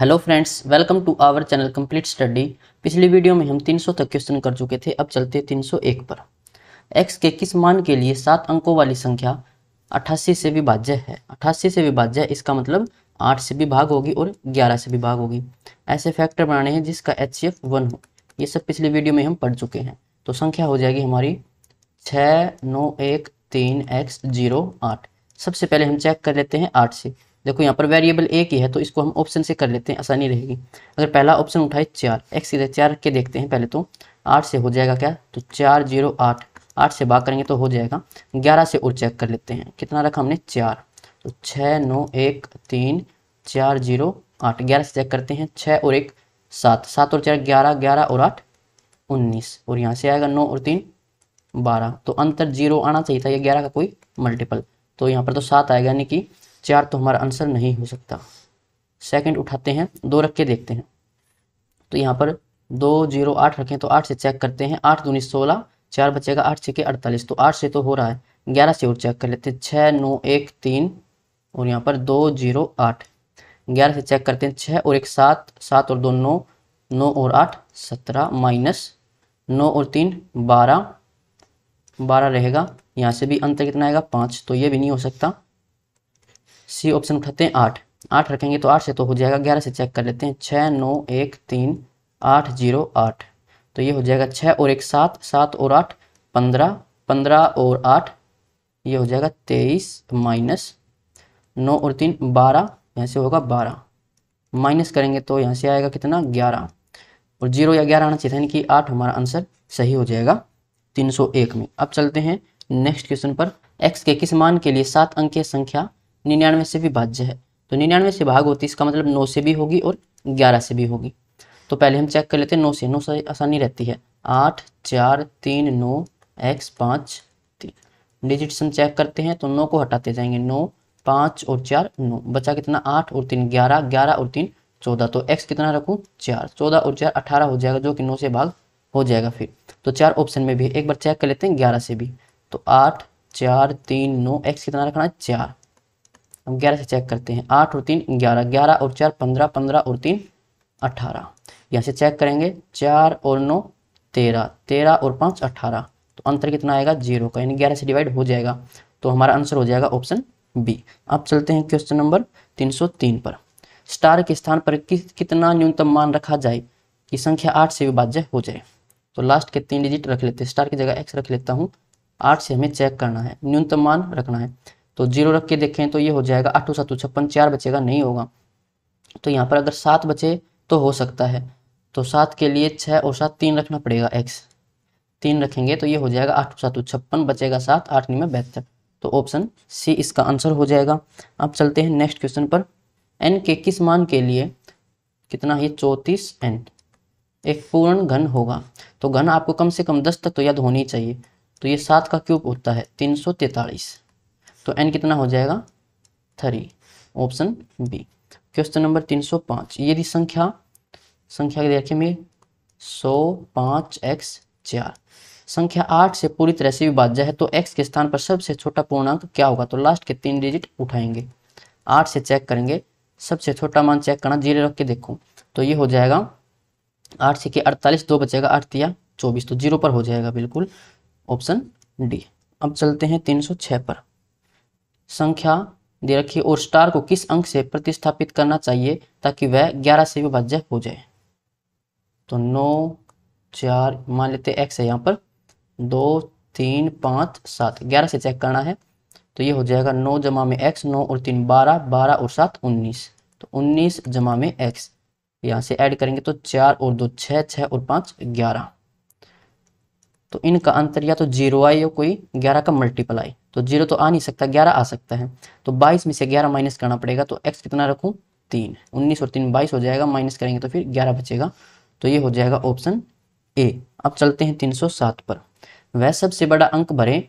hello friends welcome to our channel complete study पिछली video में हम 300 तक क्वेश्चन कर चुके थे अब चलते 301 पर एक्स के किस मान के लिए सात अंकों वाली संख्या 88 से विभाज्य है 88 से विभाज्य इसका मतलब 8 से विभाग होगी और 11 से विभाग होगी ऐसे फैक्टर बनाने हैं जिसका एच सी वन हो ये सब पिछली वीडियो में हम पढ़ चुके हैं तो संख्या हो जाएगी हमारी छः नौ एक तीन एक्स जीरो आठ सबसे पहले हम चेक कर लेते हैं आठ से देखो यहाँ पर वेरिएबल ए की है तो इसको हम ऑप्शन से कर लेते हैं आसानी रहेगी अगर पहला ऑप्शन उठाए चार एक्स इधर चार के देखते हैं पहले तो आठ से हो जाएगा क्या तो चार जीरो आठ आठ से बात करेंगे तो हो जाएगा ग्यारह से और चेक कर लेते हैं कितना रखा हमने चार तो छः नौ एक तीन चार जीरो आठ ग्यारह से चेक करते हैं छः और एक सात सात और चार ग्यारह ग्यारह और आठ उन्नीस और यहाँ से आएगा नौ और तीन बारह तो अंतर जीरो आना चाहिए था यह ग्यारह का कोई मल्टीपल तो यहाँ पर तो सात आएगा यानी कि चार तो हमारा आंसर नहीं हो सकता सेकंड उठाते हैं दो रख के देखते हैं तो यहाँ पर दो जीरो आठ रखें तो आठ से चेक करते हैं आठ दूनी सोलह चार बचेगा आठ छः के अड़तालीस तो आठ से तो हो रहा है ग्यारह से और चेक कर लेते हैं छः नौ एक तीन और यहाँ पर दो जीरो आठ ग्यारह से चेक करते हैं छः और एक सात सात और दो नौ नौ और आठ सत्रह माइनस नौ और तीन बारह बारह रहेगा यहाँ से भी अंतर कितना आएगा पाँच तो ये भी नहीं हो सकता सी ऑप्शन उठाते हैं आठ आठ रखेंगे तो आठ से तो हो जाएगा ग्यारह से चेक कर लेते हैं छः नौ एक तीन आठ जीरो आठ तो ये हो जाएगा छः और एक सात सात और आठ पंद्रह पंद्रह और आठ ये हो जाएगा तेईस माइनस नौ और तीन बारह यहाँ से होगा बारह माइनस करेंगे तो यहाँ से आएगा कितना ग्यारह और जीरो या ग्यारह आना चाहिए यानी कि आठ हमारा आंसर सही हो जाएगा तीन सौ एक में अब चलते हैं नेक्स्ट क्वेश्चन पर एक्स के किस मान के लिए सात अंकीय संख्या निन्यानवे से भी भाज्य है तो निन्यानवे से भाग होती है इसका मतलब नौ से भी होगी और ग्यारह से भी होगी तो पहले हम चेक कर लेते हैं नौ से नौ से आसानी रहती है आठ चार तीन नौ एक्स पाँच तीन डिजिट हम चेक करते हैं तो नौ को हटाते जाएंगे नौ पाँच और चार नौ बचा कितना आठ और तीन ग्यारह ग्यारह और तीन चौदह तो एक्स कितना रखूँ चार चौदह और चार अठारह हो जाएगा जो कि नौ से भाग हो जाएगा फिर तो चार ऑप्शन में भी एक बार चेक कर लेते हैं ग्यारह से भी तो आठ चार तीन नौ एक्स कितना रखना है चार हम ग्यारह से चेक करते हैं आठ और तीन ग्यारह ग्यारह और चार पंद्रह पंद्रह और तीन अट्ठारह यहाँ से चेक करेंगे चार और नौ तेरह तेरह और पाँच अट्ठारह तो अंतर कितना आएगा जीरो का यानी ग्यारह से डिवाइड हो जाएगा तो हमारा आंसर हो जाएगा ऑप्शन बी अब चलते हैं क्वेश्चन नंबर तीन सौ तीन पर स्टार के स्थान पर कि, कितना न्यूनतम मान रखा जाए कि संख्या आठ से विभाज्य हो जाए तो लास्ट के तीन डिजिट रख लेते हैं स्टार की जगह एक्स रख लेता हूँ आठ से हमें चेक करना है न्यूनतम मान रखना है तो जीरो रख के देखें तो ये हो जाएगा आठों सातों छप्पन चार बचेगा नहीं होगा तो यहाँ पर अगर सात बचे तो हो सकता है तो सात के लिए छः और सात तीन रखना पड़ेगा एक्स तीन रखेंगे तो ये हो जाएगा आठ सात छप्पन बचेगा सात आठ में बेहतर तो ऑप्शन सी इसका आंसर हो जाएगा अब चलते हैं नेक्स्ट क्वेश्चन पर एन के किस मान के लिए कितना है चौंतीस एन एक पूर्ण घन होगा तो घन आपको कम से कम दस तक तो याद होनी चाहिए तो ये सात का क्यूब होता है तीन सौ तैतालीस तो एन कितना हो जाएगा three option B question number तीन सौ पांच यदि संख्या संख्या देखिए में सौ पाँच एक्स चार संख्या आठ से पूरी तरह से विभाज्य है तो एक्स के स्थान पर सबसे छोटा पूर्णांक क्या होगा तो लास्ट के तीन डिजिट उठाएंगे आठ से चेक करेंगे सबसे छोटा मान चेक करना जीरो रख के देखो तो ये हो जाएगा आठ से के अड़तालीस दो बचेगा अड़तिया चौबीस तो जीरो पर हो जाएगा बिल्कुल ऑप्शन डी अब चलते हैं तीन सौ छह पर संख्या दे रखी है और स्टार को किस अंक से प्रतिस्थापित करना चाहिए ताकि वह ग्यारह से विभाज्य हो जाए तो नौ चार मान लेते एक्स है यहाँ पर दो तीन पाँच सात ग्यारह से चेक करना है तो ये हो जाएगा नौ जमा में एक्स नौ और तीन बारह बारह और सात उन्नीस तो उन्नीस जमा में एक्स यहाँ से ऐड करेंगे तो चार और दो छः छः और पाँच ग्यारह तो इनका अंतर या तो जीरो आए या कोई ग्यारह का मल्टीपल आए तो जीरो तो आ नहीं सकता ग्यारह आ सकता है तो बाईस में से ग्यारह माइनस करना पड़ेगा तो एक्स कितना रखूँ तीन उन्नीस और तीन बाईस हो जाएगा माइनस करेंगे तो फिर ग्यारह बचेगा तो ये हो जाएगा ऑप्शन ए अब चलते हैं तीन सौ सात पर वह सबसे बड़ा अंक भरे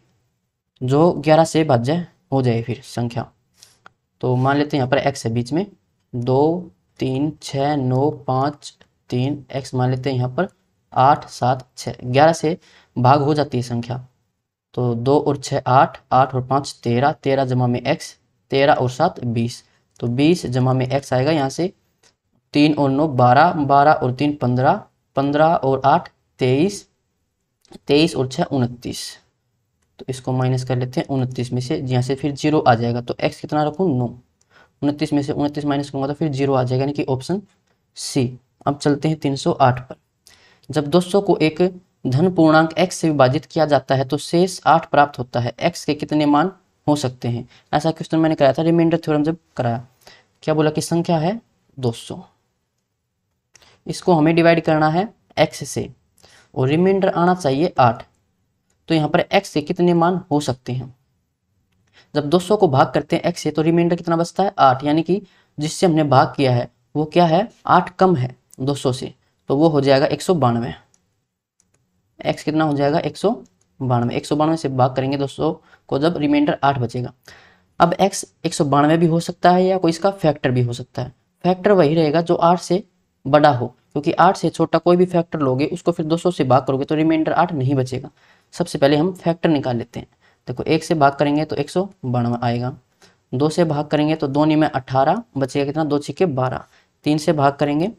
जो ग्यारह से भाज्य जाए, हो जाए फिर संख्या तो मान लेते हैं यहाँ पर एक्स है बीच में दो तीन छः नौ पाँच तीन एक्स मान लेते हैं यहाँ पर आठ सात छः ग्यारह से भाग हो जाती है संख्या तो दो और छः आठ आठ और पाँच तेरह तेरह जमा में एक्स तेरह और सात बीस तो बीस जमा में एक्स आएगा यहाँ से तीन और नौ बारह बारह और तीन पंद्रह पंद्रह और आठ तेईस तेईस और छः उनतीस तो इसको माइनस कर लेते हैं उनतीस में से यहाँ से फिर जीरो आ जाएगा तो एक्स कितना रखूँ नौ उनतीस में से उनतीस माइनस करूँगा तो फिर जीरो आ जाएगा यानी कि ऑप्शन सी अब चलते हैं तीन सौ आठ पर जब दो सौ को एक धन पूर्णांक x से विभाजित किया जाता है तो शेष आठ प्राप्त होता है x के कितने मान हो सकते हैं ऐसा क्वेश्चन मैंने कराया था रिमाइंडर थ्योरम जब कराया क्या बोला कि संख्या है 200 इसको हमें डिवाइड करना है x से और रिमाइंडर आना चाहिए आठ तो यहाँ पर x के कितने मान हो सकते हैं जब 200 को भाग करते हैं x से तो रिमाइंडर कितना बचता है आठ यानी कि जिससे हमने भाग किया है वो क्या है आठ कम है सौ से तो वो हो जाएगा एक सौ बानवे एक्स कितना हो जाएगा एक सौ बानवे एक सौ बानवे से भाग करेंगे दोस्तों को जब रिमाइंडर आठ बचेगा अब एक्स एक सौ बानवे भी हो सकता है या कोई इसका फैक्टर भी हो सकता है फैक्टर वही रहेगा जो आठ से बड़ा हो क्योंकि आठ से छोटा कोई भी फैक्टर लोगे उसको फिर सौ से भाग करोगे तो रिमाइंडर आठ नहीं बचेगा सबसे पहले हम फैक्टर निकाल लेते हैं देखो एक से भाग करेंगे तो एक सौ बानवे आएगा दो से भाग करेंगे तो दोनों में अठारह बचेगा कितना दो छिके बारह तीन से भाग करेंगे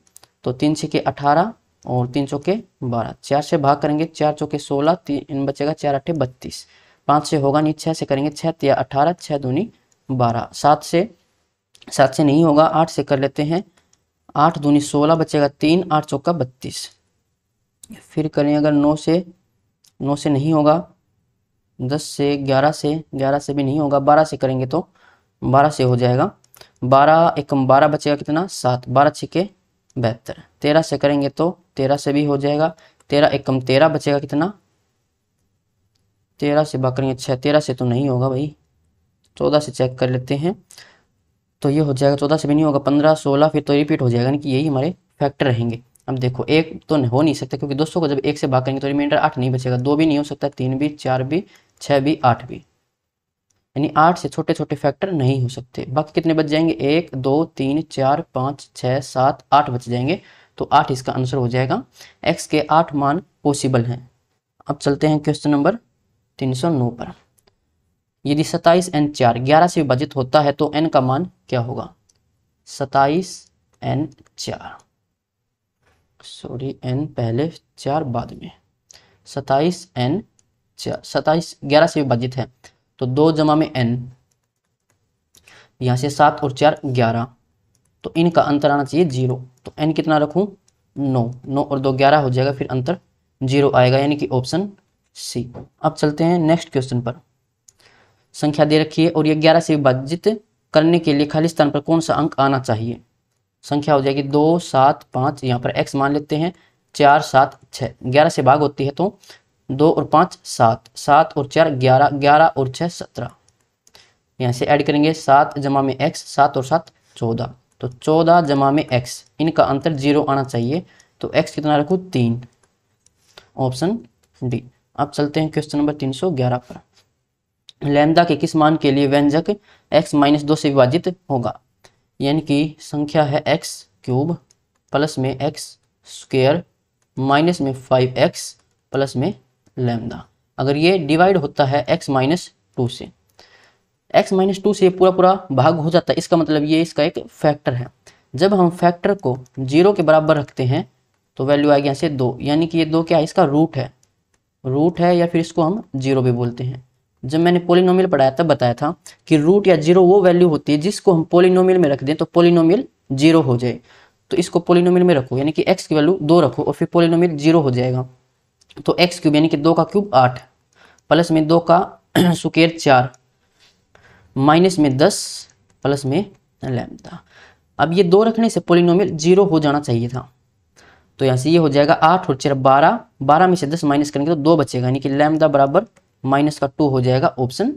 तो तीन छिके अठारह और तीन चौके बारह चार से भाग करेंगे चार चौके सोलह तीन बचेगा चार अठे बत्तीस पाँच से होगा नहीं छः से करेंगे छः तिया अठारह छः दूनी बारह सात से सात से नहीं होगा आठ से कर लेते हैं आठ दूनी सोलह बचेगा तीन आठ चौका बत्तीस फिर करें अगर नौ से नौ से नहीं होगा दस से ग्यारह से ग्यारह से भी नहीं होगा बारह से करेंगे तो बारह से हो जाएगा बारह एकम बारह बचेगा कितना सात बारह छिके बहत्तर तेरह से करेंगे तो तेरह से भी हो जाएगा तेरह एक कम तेरह बचेगा कितना तेरह से भाग करेंगे छः तेरह से तो नहीं होगा भाई चौदह से चेक कर लेते हैं तो ये हो जाएगा चौदह से भी नहीं होगा पंद्रह सोलह फिर तो रिपीट हो जाएगा यानी कि यही हमारे फैक्टर रहेंगे अब देखो एक तो हो नहीं सकता क्योंकि दोस्तों को जब एक से भाग करेंगे तो रिमाइंडर आठ नहीं बचेगा दो भी नहीं हो सकता तीन भी चार भी छः भी आठ भी यानी आठ से छोटे छोटे फैक्टर नहीं हो सकते बाकी कितने बच जाएंगे एक दो तीन चार पाँच छः सात आठ बच जाएंगे तो आठ इसका आंसर हो जाएगा एक्स के आठ मान पॉसिबल हैं अब चलते हैं क्वेश्चन नंबर तीन सौ नौ पर यदि सताइस एन चार ग्यारह से विभाजित होता है तो एन का मान क्या होगा सताइस एन चार सॉरी एन पहले चार बाद में सताइस एन चार सताइस ग्यारह से विभाजित है तो दो जमा में एन यहाँ से सात और चार ग्यारह तो इनका अंतर आना चाहिए जीरो तो एन कितना रखूँ नौ नौ और दो ग्यारह हो जाएगा फिर अंतर जीरो आएगा यानी कि ऑप्शन सी अब चलते हैं नेक्स्ट क्वेश्चन पर संख्या दे रखी है और ये ग्यारह से विभाजित करने के लिए खाली स्थान पर कौन सा अंक आना चाहिए संख्या हो जाएगी दो सात पाँच यहाँ पर एक्स मान लेते हैं चार सात छः ग्यारह से भाग होती है तो दो और पाँच सात सात और चार ग्यारह ग्यारह और छः सत्रह यहाँ से ऐड करेंगे सात जमा में एक्स सात और सात चौदह तो चौदह जमा में एक्स इनका अंतर जीरो आना चाहिए तो एक्स कितना रखू तीन ऑप्शन डी अब चलते हैं क्वेश्चन नंबर तीन सौ ग्यारह पर लैमदा के किस मान के लिए व्यंजक एक्स माइनस दो से विभाजित होगा यानी कि संख्या है एक्स क्यूब प्लस में एक्स स्क्वेयर माइनस में फाइव एक्स प्लस में लैमदा अगर ये डिवाइड होता है एक्स माइनस टू से एक्स माइनस टू से पूरा पूरा भाग हो जाता है इसका मतलब ये इसका एक फैक्टर है जब हम फैक्टर को जीरो के बराबर रखते हैं तो वैल्यू आएगी यहाँ से दो यानी कि ये दो क्या है इसका रूट है रूट है या फिर इसको हम जीरो भी बोलते हैं जब मैंने पोलिनोमियल पढ़ाया तब बताया था कि रूट या जीरो वो वैल्यू होती है जिसको हम पोलिनोमियल में रख दें तो पोलिनोमियल जीरो हो जाए तो इसको पोलिनोमियल में रखो यानी कि एक्स की वैल्यू दो रखो और फिर पोलिनोमियल जीरो हो जाएगा तो एक्स क्यूब यानी कि दो का क्यूब आठ प्लस में दो का सुकेर चार माइनस में दस प्लस में लैम्बडा अब ये दो रखने से पोलिनोमियल जीरो हो जाना चाहिए था तो यहाँ से ये हो जाएगा आठ और चार बारह बारह में से दस माइनस करेंगे तो दो बचेगा यानी कि लैम्बडा बराबर माइनस का टू हो जाएगा ऑप्शन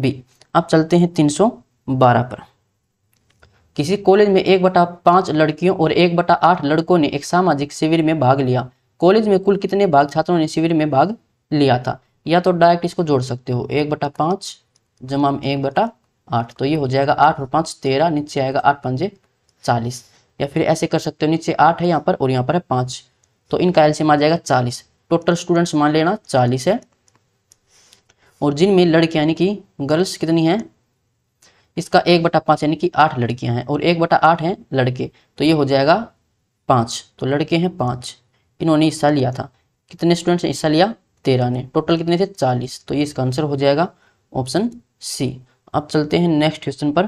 बी अब चलते हैं तीन सौ बारह पर किसी कॉलेज में एक बटा पाँच लड़कियों और एक बटा आठ लड़कों ने एक सामाजिक शिविर में भाग लिया कॉलेज में कुल कितने भाग छात्रों ने शिविर में भाग लिया था या तो डायरेक्ट इसको जोड़ सकते हो एक बटा पाँच जमा में एक बटा आठ तो ये हो जाएगा आठ और पाँच तेरह नीचे आएगा आठ पंजे चालीस या फिर ऐसे कर सकते हो नीचे आठ है यहाँ पर और यहाँ पर है पाँच तो इनका एल्सियम आ जाएगा चालीस टोटल स्टूडेंट्स मान लेना चालीस है और जिनमें लड़के यानी कि गर्ल्स कितनी हैं इसका एक बटा पाँच यानी कि आठ लड़कियां हैं और एक बटा आठ हैं लड़के तो ये हो जाएगा पाँच तो लड़के हैं पाँच इन्होंने हिस्सा लिया था कितने स्टूडेंट्स ने हिस्सा लिया तेरह ने टोटल कितने थे चालीस तो ये इसका आंसर हो जाएगा ऑप्शन सी अब चलते हैं नेक्स्ट क्वेश्चन पर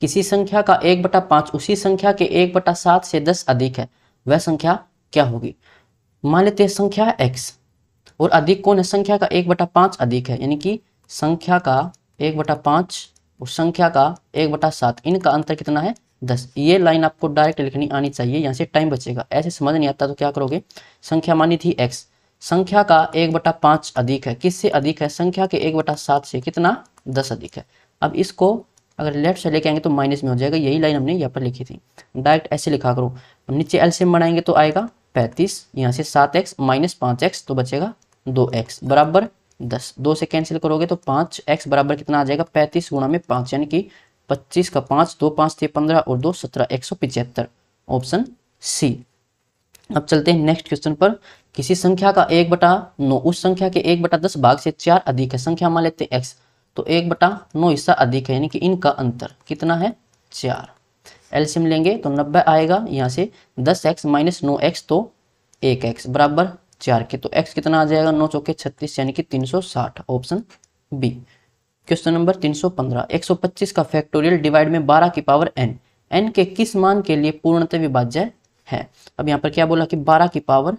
किसी संख्या का एक बटा पांच उसी संख्या के एक बटा सात से दस अधिक है वह संख्या क्या होगी मान लेते हैं संख्या है एक्स और अधिक कौन है संख्या का एक बटा पांच अधिक है यानी कि संख्या का एक बटा पांच और संख्या का एक बटा सात इनका अंतर कितना है दस ये लाइन आपको डायरेक्ट लिखनी आनी चाहिए यहाँ से टाइम बचेगा ऐसे समझ नहीं आता तो क्या करोगे संख्या मानी थी एक्स संख्या का एक बटा पांच अधिक है किससे अधिक है संख्या के एक बटा सात से कितना दस अधिक है अब इसको अगर लेफ्ट से लेके आएंगे तो माइनस में हो जाएगा यही लाइन हमने यहाँ पर लिखी थी डायरेक्ट ऐसे लिखा करो अब नीचे एल से बनाएंगे तो आएगा पैंतीस यहाँ से सात एक्स माइनस पाँच एक्स तो बचेगा दो एक्स बराबर दस दो से कैंसिल करोगे तो पाँच एक्स बराबर कितना आ जाएगा पैंतीस गुणा में पाँच यानी कि पच्चीस का पाँच दो पाँच थे पंद्रह और दो सत्रह एक सौ पिचहत्तर ऑप्शन सी अब चलते हैं नेक्स्ट क्वेश्चन पर किसी संख्या का एक बटा नौ उस संख्या के एक बटा दस भाग से चार अधिक है संख्या मान लेते हैं एक्स तो एक बटा नौ हिस्सा अधिक है यानी कि इनका अंतर कितना है चार एल्सियम लेंगे तो नब्बे आएगा यहाँ से दस एक्स माइनस नौ एक्स तो एक एक्स बराबर चार के तो एक्स कितना आ जाएगा नौ चौके छत्तीस यानी कि तीन सौ साठ ऑप्शन बी क्वेश्चन नंबर तीन सौ पंद्रह एक सौ पच्चीस का फैक्टोरियल डिवाइड में बारह की पावर एन एन के किस मान के लिए पूर्णतः विभाज्य है अब यहाँ पर क्या बोला कि बारह की पावर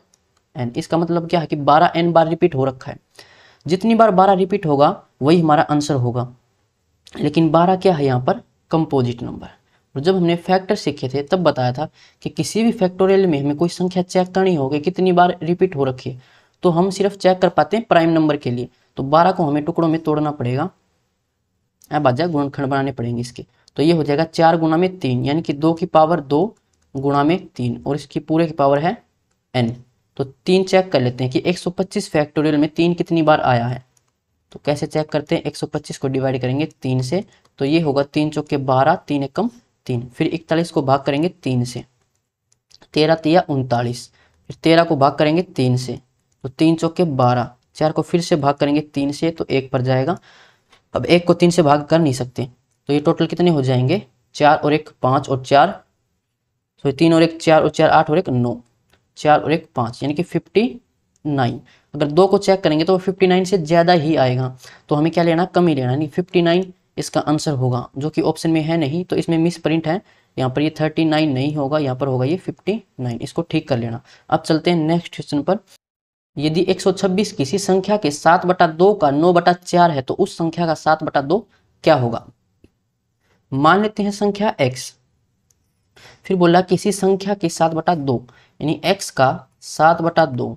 एन इसका मतलब क्या है कि बारह एन बार रिपीट हो रखा है जितनी बार बारह रिपीट होगा वही हमारा आंसर होगा लेकिन बारह क्या है यहाँ पर कंपोजिट नंबर और जब हमने फैक्टर सीखे थे तब बताया था कि किसी भी फैक्टोरियल में हमें कोई संख्या चेक करनी होगी कितनी बार रिपीट हो रखी है तो हम सिर्फ चेक कर पाते हैं प्राइम नंबर के लिए तो बारह को हमें टुकड़ों में तोड़ना पड़ेगा अब आ जाए गुणनखंड बनाने पड़ेंगे इसके तो ये हो जाएगा चार गुणा में तीन यानी कि दो की पावर दो गुणा में तीन और इसकी पूरे की पावर है एन तो तीन चेक कर लेते हैं कि 125 फैक्टोरियल में तीन कितनी बार आया है तो कैसे चेक करते हैं 125 को डिवाइड करेंगे तीन से तो ये होगा तीन चौके बारह तीन एकम तीन फिर इकतालीस को भाग करेंगे तीन से तेरह तिया उनतालीस फिर तेरह को भाग करेंगे तीन से तो तीन चौके बारह चार को फिर से भाग करेंगे तीन से तो एक पर जाएगा अब एक को तीन से भाग कर नहीं सकते तो ये टोटल कितने हो जाएंगे चार और एक पाँच और चार तो तीन और एक चार और चार आठ और एक नौ चार और एक पाँच यानी कि फिफ्टी नाइन अगर दो को चेक करेंगे तो फिफ्टी नाइन से ज़्यादा ही आएगा तो हमें क्या लेना कम ही लेना यानी फिफ्टी नाइन इसका आंसर होगा जो कि ऑप्शन में है नहीं तो इसमें मिस प्रिंट है यहाँ पर ये थर्टी नाइन नहीं होगा यहाँ पर होगा ये फिफ्टी नाइन इसको ठीक कर लेना अब चलते हैं नेक्स्ट क्वेश्चन पर यदि एक सौ छब्बीस किसी संख्या के सात बटा दो का नौ बटा चार है तो उस संख्या का सात बटा दो क्या होगा मान लेते हैं संख्या एक्स फिर बोला किसी संख्या के सात बटा दो यानी एक्स का सात बटा दो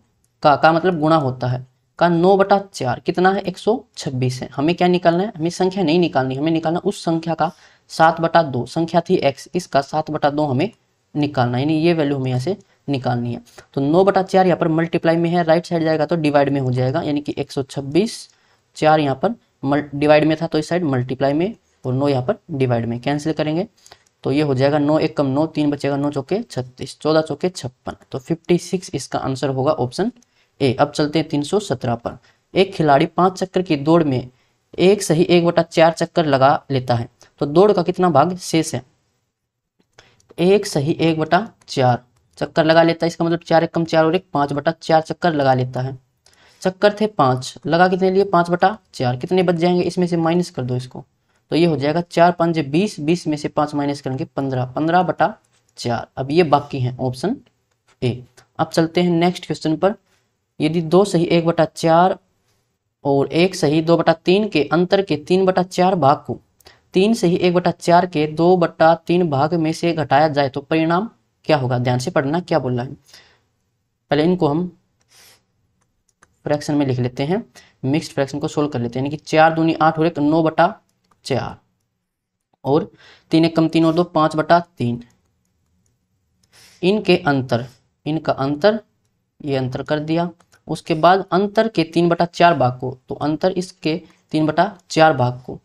का का मतलब गुणा होता है का नौ बटा चार कितना है एक सौ छब्बीस है हमें क्या निकालना है हमें संख्या नहीं निकालनी हमें निकालना उस संख्या का सात बटा दो संख्या थी एक्स इसका सात बटा दो हमें निकालना यानी ये वैल्यू हमें यहाँ से निकालनी है तो नौ बटा चार यहाँ पर मल्टीप्लाई में है राइट साइड जाएगा तो डिवाइड में हो जाएगा यानी कि एक सौ छब्बीस चार यहाँ पर डिवाइड में था तो इस साइड मल्टीप्लाई में और नौ यहाँ पर डिवाइड में कैंसिल करेंगे तो ये हो जाएगा नौ एक कम नौ तीन बचेगा नौ चौके छत्तीस चौदह चौके छप्पन तो फिफ्टी सिक्स इसका आंसर होगा ऑप्शन ए अब चलते हैं तीन सौ सत्रह पर एक खिलाड़ी पांच चक्कर की दौड़ में एक सही एक बटा चार चक्कर लगा लेता है तो दौड़ का कितना भाग शेष है एक सही एक बटा चार चक्कर लगा लेता है इसका मतलब चार एक कम चार और एक पांच बटा चार चक्कर लगा लेता है चक्कर थे पांच लगा कितने लिए पांच बटा चार कितने बच जाएंगे इसमें से माइनस कर दो इसको तो ये हो जाएगा चार पांच बीस बीस में से पांच माइनस करेंगे पंद्रह पंद्रह बटा चार अब ये बाकी है ऑप्शन ए अब चलते हैं नेक्स्ट क्वेश्चन पर यदि दो सही एक बटा चार और एक सही दो बटा तीन के अंतर के तीन बटा चार भाग को तीन सही एक बटा चार के दो बटा तीन भाग में से घटाया जाए तो परिणाम क्या होगा ध्यान से पढ़ना क्या बोल रहा है पहले इनको हम फ्रैक्शन में लिख लेते हैं मिक्स्ड फ्रैक्शन को सोल्व कर लेते हैं यानी कि चार दूनी आठ और एक नौ बटा चार और तीन एक कम तीन और दो पाँच बटा तीन इनके अंतर इनका अंतर ये अंतर कर दिया उसके बाद अंतर के तीन बटा चार भाग को तो अंतर इसके तीन बटा चार भाग को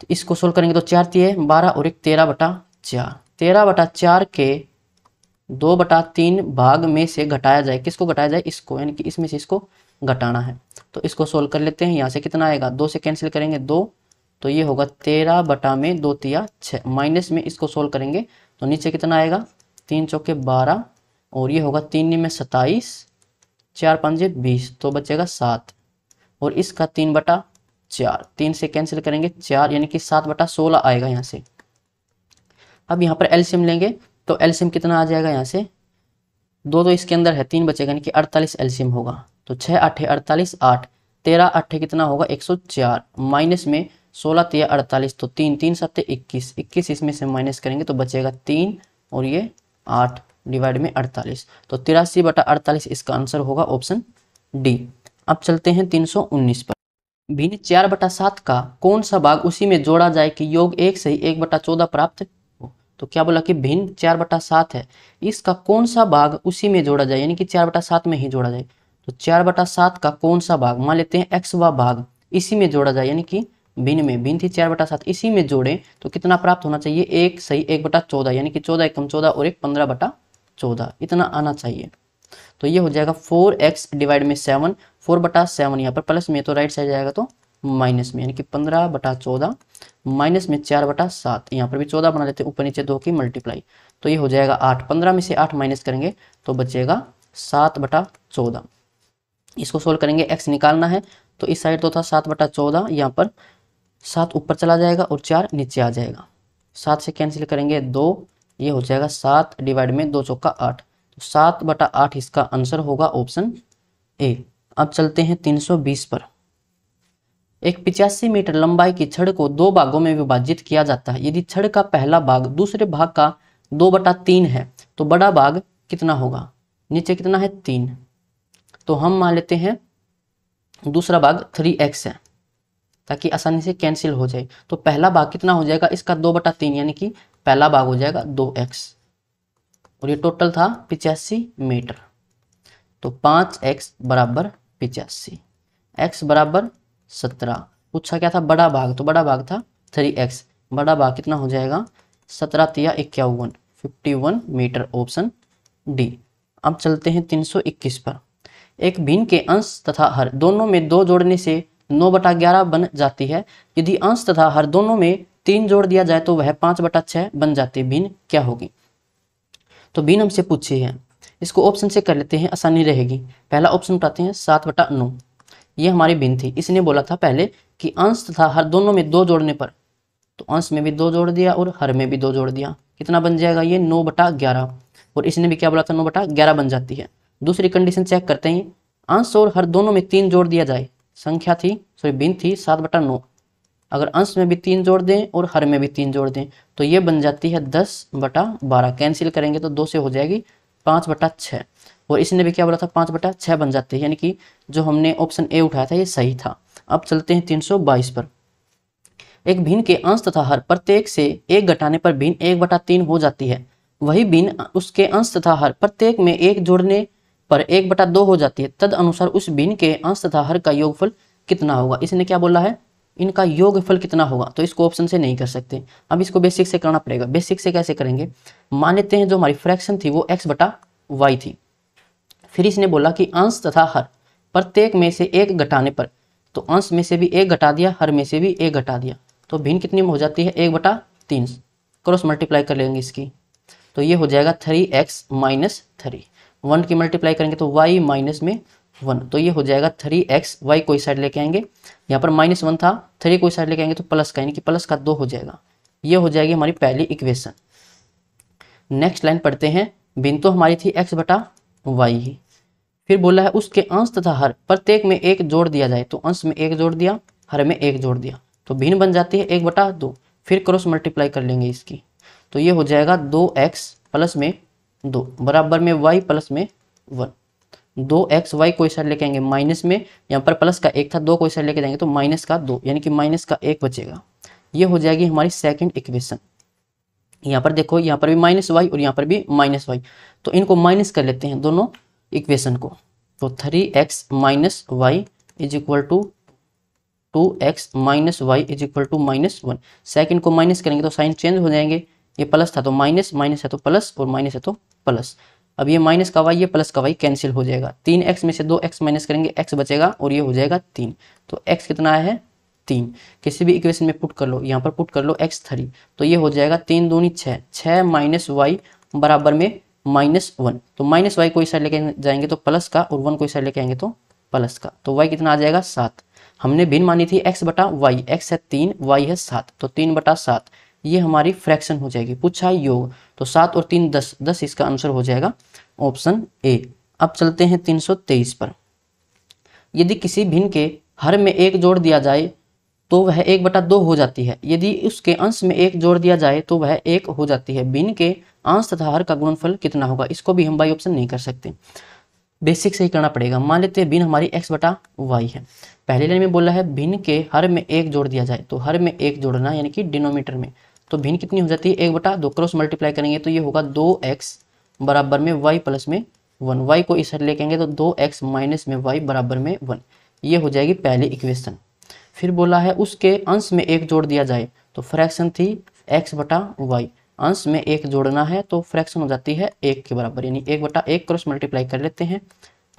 तो इसको सोल्व करेंगे तो चार तीय बारह और एक तेरह बटा चार तेरह बटा चार के दो बटा तीन भाग में से घटाया जाए किसको घटाया जाए इसको यानी कि इसमें से इसको घटाना है तो इसको सोल्व कर लेते हैं यहाँ से कितना आएगा दो से कैंसिल करेंगे दो तो ये होगा तेरह बटा में दो तिया छः माइनस में इसको सोल्व करेंगे तो नीचे कितना आएगा तीन चौके बारह और ये होगा तीन में सताईस चार पंजे बीस तो बचेगा सात और इसका तीन बटा चार तीन से कैंसिल करेंगे चार यानी कि सात बटा सोलह आएगा यहाँ से अब यहाँ पर एलसीएम लेंगे तो एलसीएम कितना आ जाएगा यहाँ से दो तो इसके अंदर है तीन बचेगा यानी कि अड़तालीस एलसीएम होगा तो छः अट्ठे अड़तालीस आठ तेरह अट्ठे कितना होगा एक सौ चार माइनस में सोलह तीन अड़तालीस तो तीन तीन सत्य इक्कीस इक्कीस इसमें से माइनस करेंगे तो बचेगा तीन और ये आठ डिवाइड में अड़तालीस तो तिरासी बटा अड़तालीस इसका आंसर होगा ऑप्शन डी अब चलते हैं तीन सौ उन्नीस पर भिन्न चार बटा सात का कौन सा भाग उसी में जोड़ा जाए कि योग एक से ही एक बटा चौदह प्राप्त हो तो क्या बोला कि भिन्न चार बटा सात है इसका कौन सा भाग उसी में जोड़ा जाए यानी कि चार बटा सात में ही जोड़ा जाए तो चार बटा सात का कौन सा भाग मान लेते हैं एक्स व भाग इसी में जोड़ा जाए यानी कि भिन्न में भिन्न थी चार बटा सात इसी में जोड़ें तो कितना प्राप्त होना चाहिए एक सही एक बटा चौदह यानी कि चौदह एक कम चौदह और एक पंद्रह बटा चौदह इतना आना चाहिए तो ये हो जाएगा फोर एक्स डिवाइड में सेवन फोर बटा सेवन यहाँ पर प्लस में तो राइट साइड जाएगा तो माइनस में यानी कि पंद्रह बटा चौदह माइनस में चार बटा सात यहाँ पर भी चौदह बना लेते हैं ऊपर नीचे दो की मल्टीप्लाई तो ये हो जाएगा आठ पंद्रह में से आठ माइनस करेंगे तो बचेगा सात बटा चौदह इसको सोल्व करेंगे एक्स निकालना है तो इस साइड तो था सात बटा चौदह यहाँ पर सात ऊपर चला जाएगा और चार नीचे आ जाएगा सात से कैंसिल करेंगे दो ये हो जाएगा सात डिवाइड में दो चौका आठ तो सात बटा आठ इसका आंसर होगा ऑप्शन ए अब चलते हैं 320 पर एक पिचासी मीटर लंबाई की छड़ को दो भागों में विभाजित किया जाता है यदि छड़ का पहला भाग दूसरे भाग का दो बटा तीन है तो बड़ा भाग कितना होगा नीचे कितना है तीन तो हम मान लेते हैं दूसरा भाग थ्री एक्स है ताकि आसानी से कैंसिल हो जाए तो पहला भाग कितना हो जाएगा इसका दो बटा तीन यानी कि पहला भाग हो जाएगा दो एक्स और ये टोटल था पिचासी मीटर तो पांच एक्स बराबर पिचासी एक्स बराबर सत्रह पूछा क्या था बड़ा भाग तो बड़ा भाग था थ्री एक्स बड़ा भाग कितना हो जाएगा सत्रह तिया इक्यावन fifty one meter option D अब चलते हैं तीन सौ इक्कीस पर एक भिन्न के अंश तथा हर दोनों में दो जोड़ने से नौ बटा ग्यारह बन जाती है यदि अंश तथा हर दोनों में तीन जोड़ दिया जाए तो वह पांच बटा छह बन जाते भिन्न क्या होगी तो भिन्न हमसे पूछी है इसको ऑप्शन से कर लेते हैं आसानी रहेगी पहला ऑप्शन उठाते हैं सात बटा नौ ये हमारी भिन्न थी इसने बोला था पहले कि अंश तथा हर दोनों में दो जोड़ने पर तो अंश में भी दो जोड़ दिया और हर में भी दो जोड़ दिया कितना बन जाएगा ये नौ बटा ग्यारह और इसने भी क्या बोला था नौ बटा ग्यारह बन जाती है दूसरी कंडीशन चेक करते हैं अंश और हर दोनों में तीन जोड़ दिया जाए संख्या थी सॉरी बिन थी सात बटा नौ अगर अंश में भी तीन जोड़ दें और हर में भी तीन जोड़ दें तो ये बन जाती है दस बटा बारह कैंसिल करेंगे तो दो से हो जाएगी पाँच बटा छः और इसने भी क्या बोला था पाँच बटा छः बन जाती है यानी कि जो हमने ऑप्शन ए उठाया था ये सही था अब चलते हैं तीन सौ बाईस पर एक भिन्न के अंश तथा हर प्रत्येक से एक घटाने पर भिन्न एक बटा तीन हो जाती है वही भिन्न उसके अंश तथा हर प्रत्येक में एक जोड़ने पर एक बटा दो हो जाती है तद अनुसार उस बीन के अंश तथा हर का योगफल कितना होगा इसने क्या बोला है इनका योगफल कितना होगा तो इसको ऑप्शन से नहीं कर सकते अब इसको बेसिक से करना पड़ेगा बेसिक से कैसे करेंगे मान लेते हैं जो हमारी फ्रैक्शन थी वो एक्स बटा वाई थी फिर इसने बोला कि अंश तथा हर प्रत्येक में से एक घटाने पर तो अंश में से भी एक घटा दिया हर में से भी एक घटा दिया तो भिन्न कितनी हो जाती है एक बटा तीन क्रॉस मल्टीप्लाई कर लेंगे इसकी तो ये हो जाएगा three x minus three one की मल्टीप्लाई करेंगे तो वाई माइनस में वन तो ये हो जाएगा थ्री एक्स वाई कोई साइड लेके आएंगे यहाँ पर माइनस वन था थ्री कोई साइड लेके आएंगे तो प्लस का यानी कि प्लस का दो हो जाएगा ये हो जाएगी हमारी पहली इक्वेशन नेक्स्ट लाइन पढ़ते हैं बिन तो हमारी थी एक्स बटा वाई फिर बोला है उसके अंश तथा हर प्रत्येक में एक जोड़ दिया जाए तो अंश में एक जोड़ दिया हर में एक जोड़ दिया तो भिन्न बन जाती है एक बटा दो फिर क्रॉस मल्टीप्लाई कर लेंगे इसकी तो ये हो जाएगा दो एक्स प्लस में दो बराबर में वाई प्लस में वन दो एक्स वाई को साइड लेके आएंगे माइनस में यहाँ पर प्लस का एक था दो को साइड लेके जाएंगे तो माइनस का दो यानी कि माइनस का एक बचेगा ये हो जाएगी हमारी सेकंड इक्वेशन यहाँ पर देखो यहाँ पर भी माइनस वाई और यहाँ पर भी माइनस वाई तो इनको माइनस कर लेते हैं दोनों इक्वेशन को तो three x minus y is equal to two x minus y is equal to minus one second को माइनस करेंगे तो साइन चेंज हो जाएंगे ये प्लस था तो माइनस माइनस है तो प्लस और माइनस है तो प्लस अब ये माइनस का वाई ये प्लस का वाई कैंसिल हो जाएगा तीन एक्स में से दो एक्स माइनस करेंगे एक्स बचेगा और ये हो जाएगा तीन तो एक्स कितना आया है तीन किसी भी इक्वेशन में पुट कर लो यहाँ पर पुट कर लो एक्स थ्री तो ये हो जाएगा तीन दूनी छः छः माइनस वाई बराबर में माइनस वन तो माइनस वाई को इस साइड लेके जाएंगे तो प्लस का और वन को इस साइड लेके आएंगे तो प्लस का तो वाई कितना आ जाएगा सात हमने भिन्न मानी थी एक्स बटा वाई एक्स है तीन वाई है सात तो तीन बटा सात ये हमारी फ्रैक्शन हो जाएगी पूछा योग तो सात और तीन दस दस इसका आंसर हो जाएगा ऑप्शन ए अब चलते हैं तीन सौ तेईस पर यदि किसी भिन्न के हर में एक जोड़ दिया जाए तो वह एक बटा दो हो जाती है यदि उसके अंश में एक जोड़ दिया जाए तो वह एक हो जाती है बिन के अंश तथा हर का गुणनफल कितना होगा इसको भी हम बाई ऑप्शन नहीं कर सकते बेसिक से ही करना पड़ेगा मान लेते हैं बिन हमारी एक्स बटा वाई है पहले लाइन में बोला है भिन्न के हर में एक जोड़ दिया जाए तो हर में एक जोड़ना यानी कि डिनोमीटर में तो भिन्न कितनी हो जाती है एक बटा दो क्रॉस मल्टीप्लाई करेंगे तो ये होगा दो एक्स बराबर में वाई प्लस में वन वाई को इस साइड लेकेंगे तो दो एक्स माइनस में वाई बराबर में वन ये हो जाएगी पहली इक्वेशन फिर बोला है उसके अंश में एक जोड़ दिया जाए तो फ्रैक्शन थी एक्स बटा वाई अंश में एक जोड़ना है तो फ्रैक्शन हो जाती है एक के बराबर यानी एक बटा एक क्रॉस मल्टीप्लाई कर लेते हैं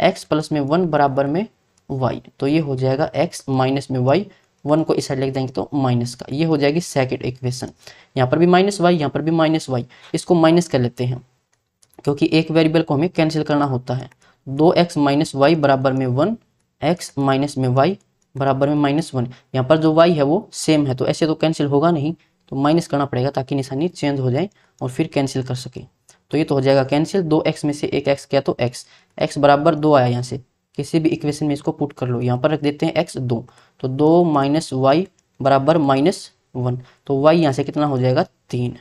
एक्स प्लस में वन बराबर में वाई तो ये हो जाएगा एक्स माइनस में वाई वन को इस साइड लिख देंगे तो माइनस का ये हो जाएगी सेकेंड इक्वेशन यहाँ पर भी माइनस वाई यहाँ पर भी माइनस वाई इसको माइनस कर लेते हैं क्योंकि एक वेरिएबल को हमें कैंसिल करना होता है दो एक्स माइनस वाई बराबर में वन एक्स माइनस में वाई बराबर में माइनस वन यहाँ पर जो वाई है वो सेम है तो ऐसे तो कैंसिल होगा नहीं तो माइनस करना पड़ेगा ताकि निशानी चेंज हो जाए और फिर कैंसिल कर सके तो ये तो हो जाएगा कैंसिल दो एक्स में से एक एक्स क्या तो एक्स एक्स बराबर दो आया यहाँ से किसी भी इक्वेशन में इसको पुट कर लो यहाँ पर रख देते हैं एक्स दो तो दो माइनस वाई बराबर माइनस वन तो वाई यहाँ से कितना हो जाएगा तीन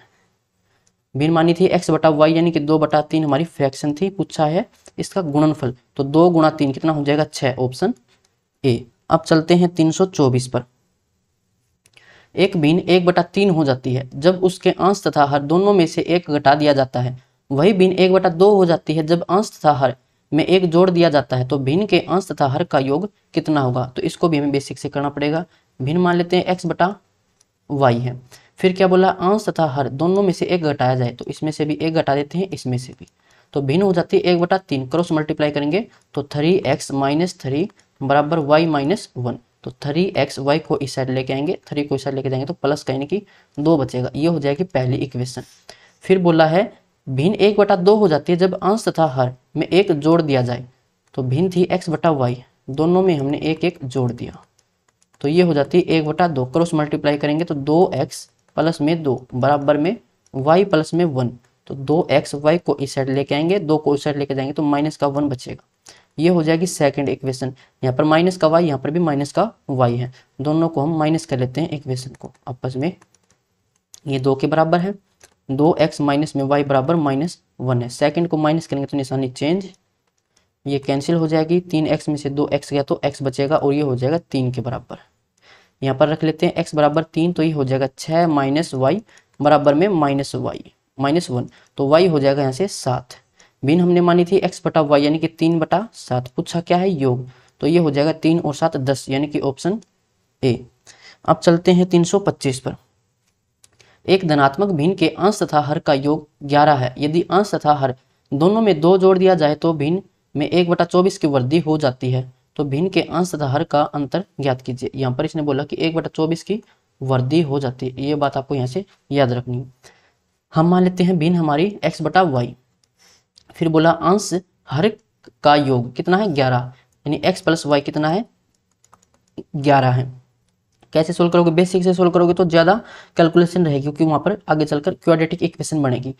बिन मानी थी एक्स बटा वाई यानी कि दो बटा तीन हमारी फ्रैक्शन थी पूछा है इसका गुणनफल तो दो गुणा तीन कितना हो जाएगा छः ऑप्शन ए अब चलते हैं तीन सौ चौबीस पर एक बीन एक बटा तीन हो जाती है जब उसके अंश तथा हर दोनों में से एक घटा दिया जाता है वही बीन एक बटा दो हो जाती है जब अंश तथा हर में एक जोड़ दिया जाता है तो भिन्न के अंश तथा हर का योग कितना होगा तो इसको भी हमें बेसिक से करना पड़ेगा भिन्न मान लेते हैं एक्स बटा वाई है फिर क्या बोला अंश तथा हर दोनों में से एक घटाया जाए तो इसमें से भी एक घटा देते हैं इसमें से भी तो भिन्न हो जाती है एक बटा तीन क्रॉस मल्टीप्लाई करेंगे तो थ्री एक्स माइनस थ्री बराबर वाई माइनस वन तो थ्री एक्स वाई को इस साइड लेके आएंगे थ्री को इस साइड लेके जाएंगे तो प्लस का यानी कि दो बचेगा ये हो जाएगी पहली इक्वेशन फिर बोला है भिन्न एक बटा दो हो जाती है जब अंश तथा हर में एक जोड़ दिया जाए तो भिन्न थी एक्स बटा वाई दोनों में हमने एक एक जोड़ दिया तो ये हो जाती है एक बटा दो क्रॉस मल्टीप्लाई करेंगे तो दो एक्स प्लस में दो बराबर में वाई प्लस में वन तो दो एक्स वाई को इस साइड लेके आएंगे दो को इस साइड लेके जाएंगे तो माइनस का वन बचेगा ये हो जाएगी सेकंड इक्वेशन यहाँ पर माइनस का वाई यहाँ पर भी माइनस का वाई है दोनों को हम माइनस कर लेते हैं इक्वेशन को आपस में ये दो के बराबर है दो एक्स माइनस में वाई बराबर माइनस वन है सेकंड को माइनस करेंगे तो निशानी चेंज ये कैंसिल हो जाएगी तीन एक्स में से दो एक्स गया तो एक्स बचेगा और ये हो जाएगा तीन के बराबर यहाँ पर रख लेते हैं एक्स बराबर तीन तो ये हो जाएगा छः माइनस वाई बराबर में माइनस वाई माइनस वन तो वाई हो जाएगा यहाँ से सात बिन हमने मानी थी एक्स बटा वाई यानी कि तीन बटा सात पूछा क्या है योग तो ये हो जाएगा तीन और सात दस यानी कि ऑप्शन ए अब चलते हैं तीन सौ पच्चीस पर एक धनात्मक भिन्न के अंश तथा हर का योग ग्यारह है यदि अंश तथा हर दोनों में दो जोड़ दिया जाए तो भिन्न में एक बटा चौबीस की वृद्धि हो जाती है तो भिन्न के अंश तथा हर का अंतर ज्ञात कीजिए यहाँ पर इसने बोला कि एक बटा चौबीस की वृद्धि हो जाती है ये बात आपको यहाँ से याद रखनी हम मान लेते हैं भिन्न हमारी एक्स बटा वाई फिर बोला अंश हर का योग कितना है ग्यारह यानी एक्स प्लस वाई कितना है ग्यारह है कैसे सोल्व करोगे बेसिक से सोल्व करोगे तो ज़्यादा कैलकुलेशन रहेगी क्योंकि वहां पर आगे चलकर क्वाड्रेटिक इक्वेशन बनेगी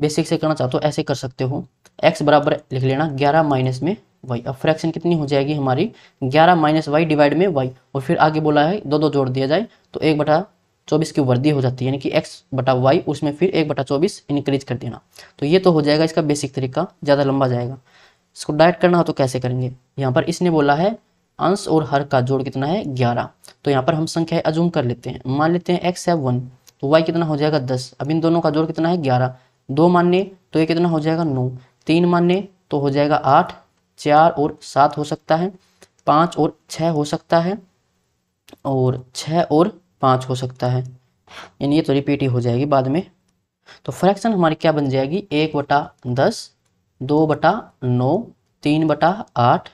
बेसिक से करना चाहते हो तो ऐसे कर सकते हो एक्स बराबर लिख लेना ग्यारह माइनस में वाई अब फ्रैक्शन कितनी हो जाएगी हमारी ग्यारह माइनस वाई डिवाइड में वाई और फिर आगे बोला है दो दो जोड़ दिया जाए तो एक बटा चौबीस की वृद्धि हो जाती है यानी कि एक्स बटा वाई उसमें फिर एक बटा चौबीस इंक्रीज कर देना तो ये तो हो जाएगा इसका बेसिक तरीका ज़्यादा लंबा जाएगा इसको डायरेक्ट करना हो तो कैसे करेंगे यहाँ पर इसने बोला है अंश और हर का जोड़ कितना है ग्यारह तो यहाँ पर हम संख्या अजूम कर लेते हैं मान लेते हैं एक्स है वन तो वाई कितना हो जाएगा दस अब इन दोनों का जोड़ कितना है ग्यारह दो मान्य तो ये कितना हो जाएगा नौ तीन मान्य तो हो जाएगा आठ चार और सात हो सकता है पाँच और छः हो सकता है और छः और पाँच हो सकता है यानी ये तो रिपीट ही हो जाएगी बाद में तो फ्रैक्शन हमारी क्या बन जाएगी एक बटा दस दो बटा नौ तीन बटा आठ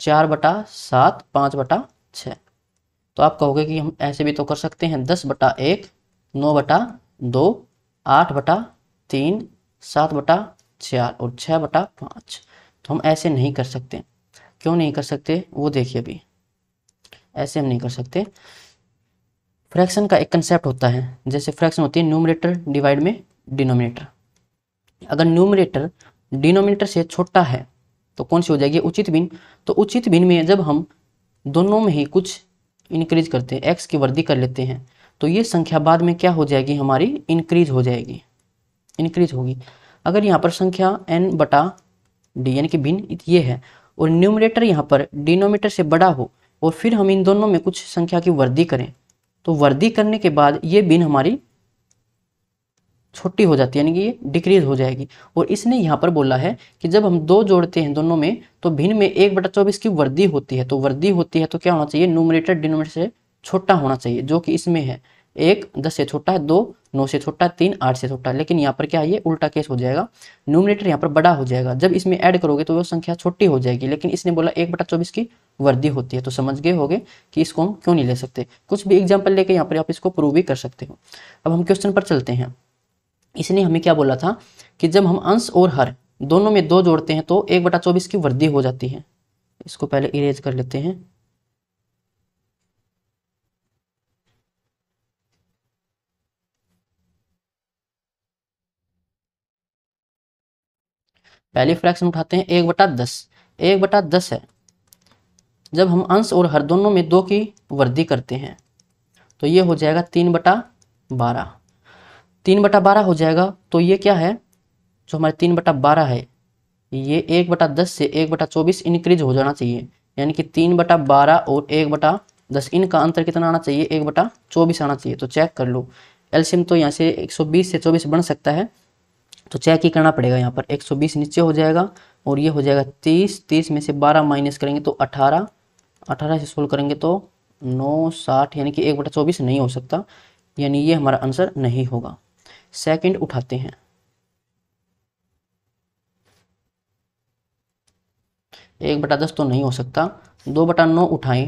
चार बटा सात पाँच बटा छः तो आप कहोगे कि हम ऐसे भी तो कर सकते हैं दस बटा एक नौ बटा दो आठ बटा तीन सात बटा चार और छः बटा पाँच तो हम ऐसे नहीं कर सकते क्यों नहीं कर सकते वो देखिए अभी ऐसे हम नहीं कर सकते फ्रैक्शन का एक कंसेप्ट होता है जैसे फ्रैक्शन होती है न्यूमरेटर डिवाइड में डिनोमिनेटर अगर न्यूमरेटर डिनोमिनेटर से छोटा है तो कौन सी हो जाएगी उचित भिन्न तो उचित भिन्न में जब हम दोनों में ही कुछ इंक्रीज करते हैं एक्स की वृद्धि कर लेते हैं तो ये संख्या बाद में क्या हो जाएगी हमारी इंक्रीज हो जाएगी इंक्रीज होगी अगर यहाँ पर संख्या एन बटा डी यानी कि भिन्न ये है और न्यूमिनेटर यहाँ पर डिनोमीटर से बड़ा हो और फिर हम इन दोनों में कुछ संख्या की वृद्धि करें तो वृद्धि करने के बाद ये भिन्न हमारी छोटी हो जाती है यानी कि ये डिक्रीज हो जाएगी और इसने यहाँ पर बोला है कि जब हम दो जोड़ते हैं दोनों में तो भिन्न में एक बटा चौबीस की वर्दी होती है तो वर्दी होती है तो क्या होना चाहिए न्यूमरेटर डिनोमिनेटर से छोटा होना चाहिए जो कि इसमें है एक दस से छोटा है दो नौ से छोटा तीन आठ से छोटा लेकिन यहाँ पर क्या है ये उल्टा केस हो जाएगा न्यूमिनेटर यहाँ पर बड़ा हो जाएगा जब इसमें ऐड करोगे तो वो संख्या छोटी हो जाएगी लेकिन इसने बोला एक बटा चौबीस की वर्दी होती है तो समझ गए होगे कि इसको हम क्यों नहीं ले सकते कुछ भी एग्जाम्पल लेके यहाँ पर आप इसको प्रूव भी कर सकते हो अब हम क्वेश्चन पर चलते हैं इसने हमें क्या बोला था कि जब हम अंश और हर दोनों में दो जोड़ते हैं तो एक बटा चौबीस की वृद्धि हो जाती है इसको पहले इरेज कर लेते हैं पहले फ्रैक्शन उठाते हैं एक बटा दस एक बटा दस है जब हम अंश और हर दोनों में दो की वृद्धि करते हैं तो ये हो जाएगा तीन बटा बारह तीन बटा बारह हो जाएगा तो ये क्या है जो हमारे तीन बटा बारह है ये एक बटा दस से एक बटा चौबीस इनक्रीज हो जाना चाहिए यानी कि तीन बटा बारह और एक बटा दस इनका अंतर कितना आना चाहिए एक बटा चौबीस आना चाहिए तो चेक कर लो एल्शियम तो यहाँ से एक सौ बीस से चौबीस बन सकता है तो चेक ही करना पड़ेगा यहाँ पर एक सौ बीस नीचे हो जाएगा और ये हो जाएगा तीस तीस में से बारह माइनस करेंगे तो अठारह अठारह से सोल्व करेंगे तो नौ साठ यानी कि एक बटा चौबीस नहीं हो सकता यानी ये हमारा आंसर नहीं होगा सेकंड उठाते हैं एक बटा दस तो नहीं हो सकता दो बटा नौ उठाएं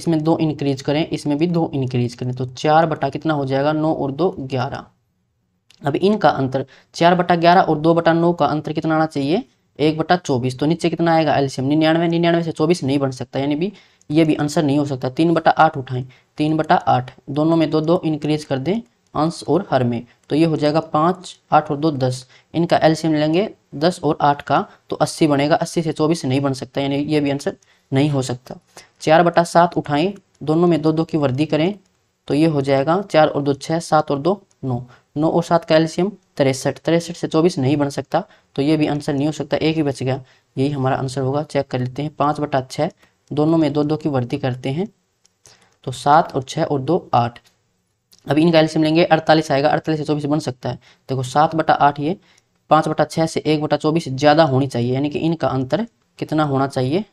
इसमें दो इंक्रीज करें इसमें भी दो इंक्रीज करें तो चार बटा कितना हो जाएगा नौ और दो ग्यारह अब इनका अंतर चार बटा ग्यारह और दो बटा नौ का अंतर कितना आना चाहिए एक बटा चौबीस तो नीचे कितना आएगा एल्शियम निन्यानवे निन्यानवे से चौबीस नहीं बन सकता यानी भी ये भी आंसर नहीं हो सकता तीन बटा आठ उठाएं तीन बटा आठ दोनों में दो दो इंक्रीज कर दें अंश और हर में तो ये हो जाएगा पाँच आठ और दो दस इनका एलसीएम लेंगे दस और आठ का तो अस्सी बनेगा अस्सी से चौबीस नहीं बन सकता यानी ये भी आंसर नहीं हो सकता चार बटा सात उठाएं दोनों में दो दो की वृद्धि करें तो ये हो जाएगा चार और दो छः सात और दो नौ नौ और सात का एल्शियम तिरसठ तिरसठ से चौबीस नहीं बन सकता तो ये भी आंसर नहीं हो सकता एक ही बच गया यही हमारा आंसर होगा चेक कर लेते हैं पाँच बटा छः दोनों में दो दो की वृद्धि करते हैं तो सात और छः और दो आठ अब इनका एल्सियम लेंगे अड़तालीस आएगा अड़तालीस से चौबीस बन सकता है देखो सात बटा आठ ये पांच बटा छः से एक बटा चौबीस ज़्यादा होनी चाहिए यानी कि इनका अंतर कितना होना चाहिए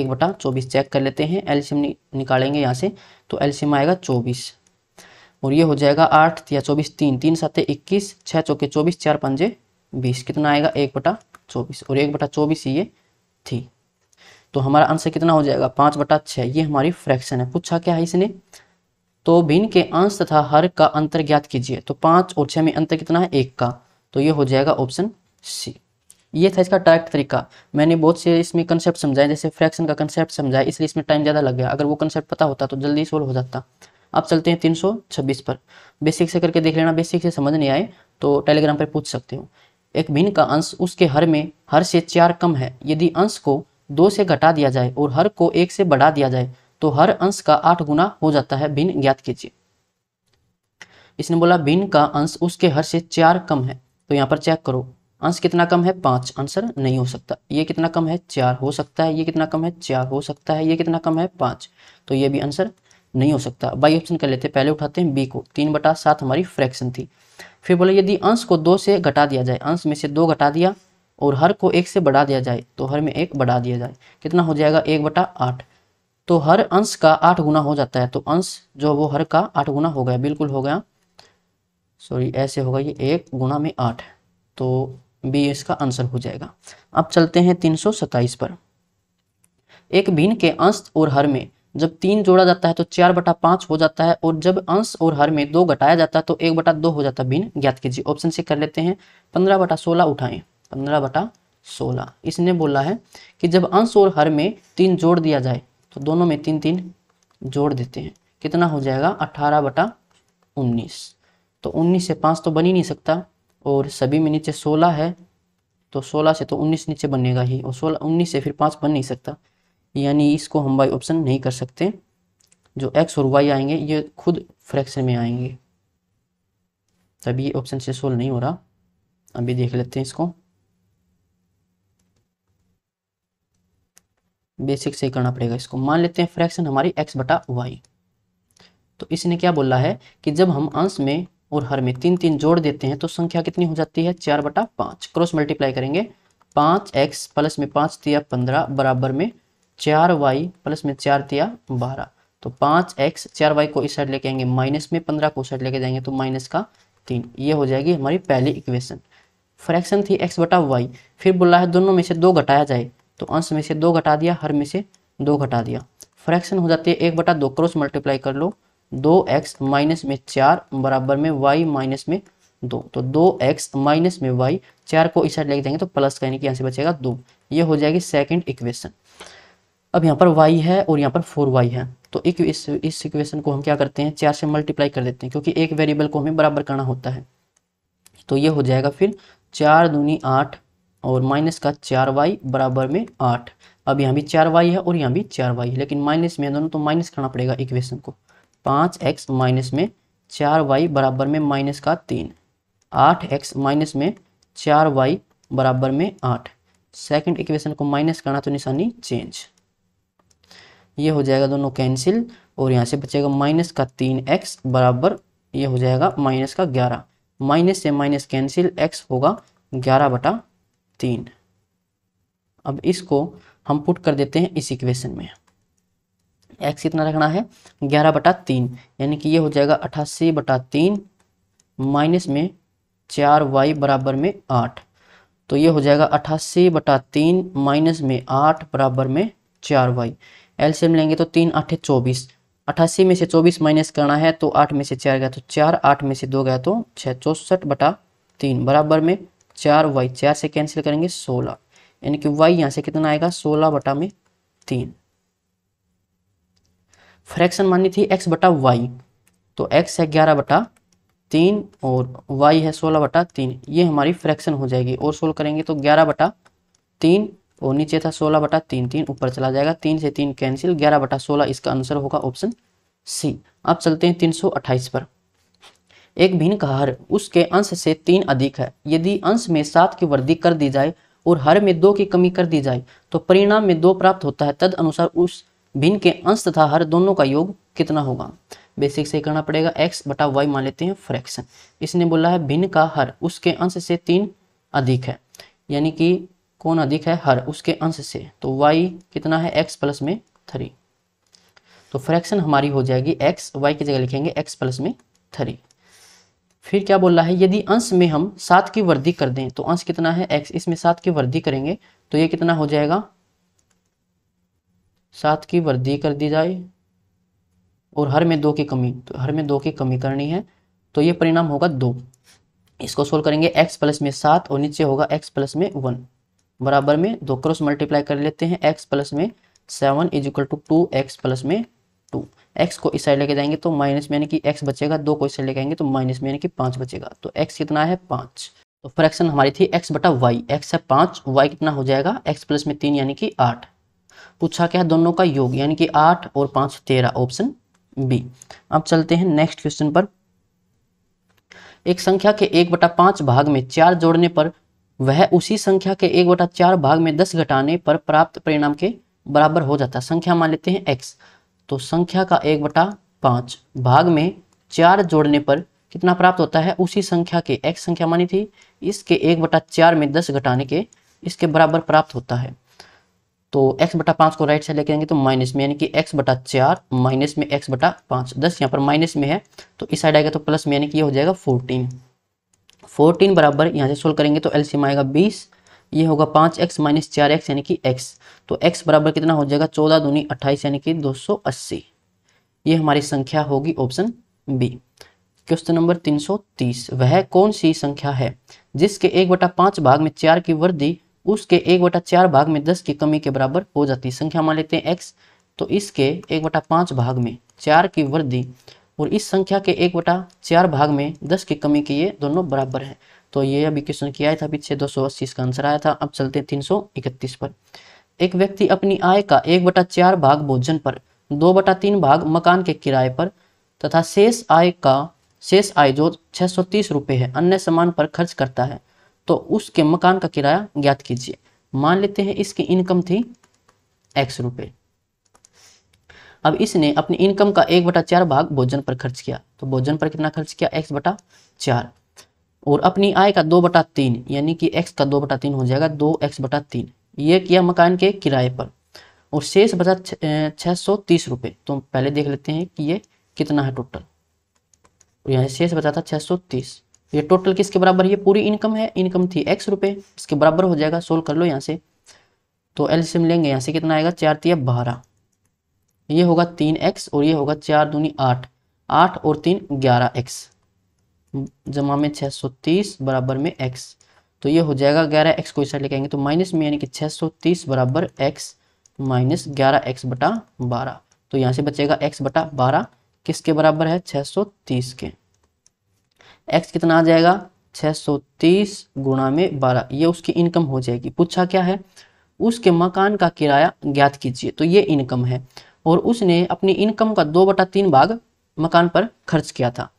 एक बटा चौबीस चेक कर लेते हैं एल्सियम नि, निकालेंगे यहाँ से तो एल्सियम आएगा चौबीस और ये हो जाएगा आठ या चौबीस तीन तीन सात इक्कीस छः चौके चौबीस चार पंजे बीस कितना आएगा एक बटा चौबीस और एक बटा चौबीस ये थी तो हमारा आंसर कितना हो जाएगा पाँच बटा छः ये हमारी फ्रैक्शन है पूछा क्या है इसने तो भिन्न के अंश तथा हर का अंतर ज्ञात कीजिए तो पांच और छह में अंतर कितना है एक का तो ये हो जाएगा ऑप्शन सी ये था इसका डायरेक्ट तरीका मैंने बहुत से इसमें कंसेप्ट समझाए जैसे फ्रैक्शन का कंसेप्ट समझाया इसलिए इसमें टाइम ज़्यादा लग गया अगर वो कंसेप्ट पता होता तो जल्दी सोल्व हो जाता आप चलते हैं तीन पर बेसिक से करके देख लेना बेसिक से समझ नहीं आए तो टेलीग्राम पर पूछ सकते हो एक भिन्न का अंश उसके हर में हर से चार कम है यदि अंश को दो से घटा दिया जाए और हर को एक से बढ़ा दिया जाए तो हर अंश का आठ गुना हो जाता है भिन्न ज्ञात कीजिए इसने बोला भिन्न का अंश उसके हर से चार कम है तो यहाँ पर चेक करो अंश कितना कम है पांच आंसर नहीं हो सकता ये कितना कम है चार हो सकता है ये कितना कम है चार हो सकता है ये कितना कम है पांच तो ये भी आंसर नहीं हो सकता बाई ऑप्शन कर लेते पहले उठाते हैं बी को तीन बटा सात हमारी फ्रैक्शन थी फिर बोले यदि अंश को दो से घटा दिया जाए अंश में से दो घटा दिया और हर को एक से बढ़ा दिया जाए तो हर में एक बढ़ा दिया जाए कितना हो जाएगा एक बटा आठ तो हर अंश का आठ गुना हो जाता है तो अंश जो वो हर का आठ गुना हो गया बिल्कुल हो गया सॉरी ऐसे होगा ये एक गुना में आठ तो बी इसका आंसर हो जाएगा अब चलते हैं तीन सौ सताइस पर एक भिन्न के अंश और हर में जब तीन जोड़ा जाता है तो चार बटा पांच हो जाता है और जब अंश और हर में दो घटाया जाता है तो एक बटा दो हो जाता है भिन्न ज्ञात कीजिए ऑप्शन से कर लेते हैं पंद्रह बटा सोलह उठाए पंद्रह बटा सोलह इसने बोला है कि जब अंश और हर में तीन जोड़ दिया जाए तो दोनों में तीन तीन जोड़ देते हैं कितना हो जाएगा अट्ठारह बटा उन्नीस तो उन्नीस से पाँच तो बन ही नहीं सकता और सभी में नीचे सोलह है तो सोलह से तो उन्नीस नीचे बनेगा ही और सोलह उन्नीस से फिर पाँच बन नहीं सकता यानी इसको हम बाई ऑप्शन नहीं कर सकते जो एक्स और वाई आएंगे ये खुद फ्रैक्शन में आएंगे तभी ये ऑप्शन से सोल्व नहीं हो रहा अभी देख लेते हैं इसको बेसिक से करना पड़ेगा इसको मान लेते हैं फ्रैक्शन हमारी एक्स बटा वाई तो इसने क्या बोला है कि जब हम अंश में और हर में तीन तीन जोड़ देते हैं तो संख्या कितनी हो जाती है चार बटा पांच क्रॉस मल्टीप्लाई करेंगे पांच एक्स प्लस में पांच तिया पंद्रह बराबर में चार वाई प्लस में चार तिया बारह तो पांच एक्स चार वाई को इस साइड लेके आएंगे माइनस में पंद्रह को साइड लेके जाएंगे तो माइनस का तीन ये हो जाएगी हमारी पहली इक्वेशन फ्रैक्शन थी एक्स बटा वाई फिर बोला है दोनों में से दो घटाया जाए तो अंश में से दो घटा दिया हर में से दो घटा दिया फ्रैक्शन हो जाती है एक बटा दो क्रॉस मल्टीप्लाई कर लो दो एक्स माइनस में चार बराबर में वाई माइनस में दो तो दो एक्स माइनस में वाई चार को इस साइड लेके जाएंगे तो प्लस का यानी कि यहाँ से बचेगा दो ये हो जाएगी सेकंड इक्वेशन अब यहाँ पर वाई है और यहाँ पर फोर वाई है तो एक इस इस इक्वेशन को हम क्या करते हैं चार से मल्टीप्लाई कर देते हैं क्योंकि एक वेरिएबल को हमें बराबर करना होता है तो ये हो जाएगा फिर चार दूनी आठ और माइनस का चार वाई बराबर में आठ अब यहाँ भी चार वाई है और यहाँ भी चार वाई है लेकिन माइनस में दोनों तो माइनस करना पड़ेगा इक्वेशन को पाँच एक्स माइनस में चार वाई बराबर में माइनस का तीन आठ एक्स माइनस में चार वाई बराबर में आठ सेकंड इक्वेशन को माइनस करना तो निशानी चेंज ये हो जाएगा दोनों कैंसिल और यहाँ से बचेगा माइनस का तीन एक्स बराबर ये हो जाएगा माइनस का ग्यारह माइनस से माइनस कैंसिल एक्स होगा ग्यारह बटा तीन अब इसको हम पुट कर देते हैं इस इक्वेशन में एक्स इतना रखना है ग्यारह बटा तीन यानी कि ये हो जाएगा अठासी बटा तीन माइनस में चार वाई बराबर में आठ तो ये हो जाएगा अठासी बटा तीन माइनस में आठ बराबर में चार वाई एल से लेंगे तो तीन आठ चौबीस अट्ठासी में से चौबीस माइनस करना है तो आठ में से चार गया तो चार आठ में से दो गया तो छः चौंसठ बटा तीन बराबर में चार वाई चार से कैंसिल करेंगे सोलह यानी कि वाई यहां से कितना आएगा सोलह बटा में तीन फ्रैक्शन माननी थी एक्स बटा वाई तो एक्स है ग्यारह बटा तीन और वाई है सोलह बटा तीन ये हमारी फ्रैक्शन हो जाएगी और सोल्व करेंगे तो ग्यारह बटा तीन और नीचे था सोलह बटा तीन तीन ऊपर चला जाएगा तीन से तीन कैंसिल ग्यारह बटा सोलह इसका आंसर होगा ऑप्शन सी अब चलते हैं तीन सौ अट्ठाईस पर एक भिन्न का हर उसके अंश से तीन अधिक है यदि अंश में सात की वृद्धि कर दी जाए और हर में दो की कमी कर दी जाए तो परिणाम में दो प्राप्त होता है तद अनुसार उस भिन्न के अंश तथा हर दोनों का योग कितना होगा बेसिक से करना पड़ेगा एक्स बटा वाई मान लेते हैं फ्रैक्शन इसने बोला है भिन्न का हर उसके अंश से तीन अधिक है यानी कि कौन अधिक है हर उसके अंश से तो वाई कितना है एक्स प्लस में थ्री तो फ्रैक्शन हमारी हो जाएगी एक्स वाई की जगह लिखेंगे एक्स प्लस में थ्री फिर क्या बोल रहा है यदि अंश में हम सात की वृद्धि कर दें तो अंश कितना है एक्स इसमें सात की वृद्धि करेंगे तो ये कितना हो जाएगा सात की वृद्धि कर दी जाए और हर में दो की कमी तो हर में दो की कमी करनी है तो ये परिणाम होगा दो इसको सोल्व करेंगे एक्स प्लस में सात और नीचे होगा एक्स प्लस में वन बराबर में दो क्रॉस मल्टीप्लाई कर लेते हैं एक्स प्लस में seven is equal to two x plus में टू एक्स को इस साइड लेके जाएंगे तो माइनस में यानी कि एक्स बचेगा दो को इस साइड लेके आएंगे तो माइनस में यानी कि पाँच बचेगा तो एक्स कितना है पाँच तो फ्रैक्शन हमारी थी एक्स बटा वाई एक्स है पाँच वाई कितना हो जाएगा एक्स प्लस में तीन यानी कि आठ पूछा क्या है दोनों का योग यानी कि आठ और पाँच तेरह ऑप्शन बी अब चलते हैं नेक्स्ट क्वेश्चन पर एक संख्या के एक बटा पांच भाग में चार जोड़ने पर वह उसी संख्या के एक बटा चार भाग में दस घटाने पर प्राप्त परिणाम के बराबर हो जाता है संख्या मान लेते हैं एक्स तो संख्या का एक बटा पाँच भाग में चार जोड़ने पर कितना प्राप्त होता है उसी संख्या के एक संख्या मानी थी इसके एक बटा चार में दस घटाने के इसके बराबर प्राप्त होता है तो x बटा पाँच को राइट साइड लेके आएंगे तो माइनस में यानी कि x बटा चार माइनस में x बटा पाँच दस यहाँ पर माइनस में है तो इस साइड आएगा तो प्लस में यानी कि ये हो जाएगा फोर्टीन फोर्टीन बराबर यहाँ से सोल्व करेंगे तो एल आएगा बीस ये होगा पाँच एक्स माइनस चार एक्स यानी कि एक्स तो x बराबर कितना हो जाएगा चौदह दूनी अट्ठाईस यानी कि 280 ये हमारी संख्या होगी ऑप्शन बी क्वेश्चन नंबर 330 वह कौन सी संख्या है जिसके एक बटा पांच भाग में चार की वृद्धि उसके एक बटा चार भाग में दस की कमी के बराबर हो जाती है संख्या मान लेते हैं एक्स तो इसके एक बटा पांच भाग में चार की वृद्धि और इस संख्या के एक बटा चार भाग में दस की कमी के ये दोनों बराबर है तो ये अभी क्वेश्चन किया था पीछे दो सौ अस्सी इसका आंसर आया था अब चलते हैं इकतीस पर एक व्यक्ति अपनी आय का एक बटा चार भाग भोजन पर दो बटा तीन भाग मकान के किराए पर तथा शेष आय का शेष आय जो छह सौ तीस रुपये है अन्य सामान पर खर्च करता है तो उसके मकान का किराया ज्ञात कीजिए मान लेते हैं इसकी इनकम थी एक्स रुपये अब इसने अपनी इनकम का एक बटा चार भाग भोजन पर खर्च किया तो भोजन पर कितना खर्च किया एक्स बटा चार और अपनी आय का दो बटा तीन यानी कि एक्स का दो बटा तीन हो जाएगा दो एक्स बटा तीन ये किया मकान के किराए पर और शेष बचा छः सौ तीस रुपये तो पहले देख लेते हैं कि ये कितना है टोटल तो और यहाँ शेष बचा था छः सौ तीस ये टोटल किसके बराबर ये पूरी इनकम है इनकम थी एक्स रुपये इसके बराबर हो जाएगा सोल्व कर लो यहाँ से तो एल सिम लेंगे यहाँ से कितना आएगा चार तिया बारह ये होगा तीन एक्स और ये होगा चार दूनी आठ आठ और तीन ग्यारह एक्स जमा में छः सौ तीस बराबर में एक्स तो ये हो जाएगा ग्यारह एक्स को इस साइड लेके तो माइनस में यानी कि छः सौ तीस बराबर एक्स माइनस ग्यारह एक्स बटा बारह तो यहाँ से बचेगा एक्स बटा बारह किसके बराबर है छः सौ तीस के एक्स कितना आ जाएगा छः सौ तीस गुणा में बारह ये उसकी इनकम हो जाएगी पूछा क्या है उसके मकान का किराया ज्ञात कीजिए तो ये इनकम है और उसने अपनी इनकम का दो बटा तीन भाग मकान पर खर्च किया था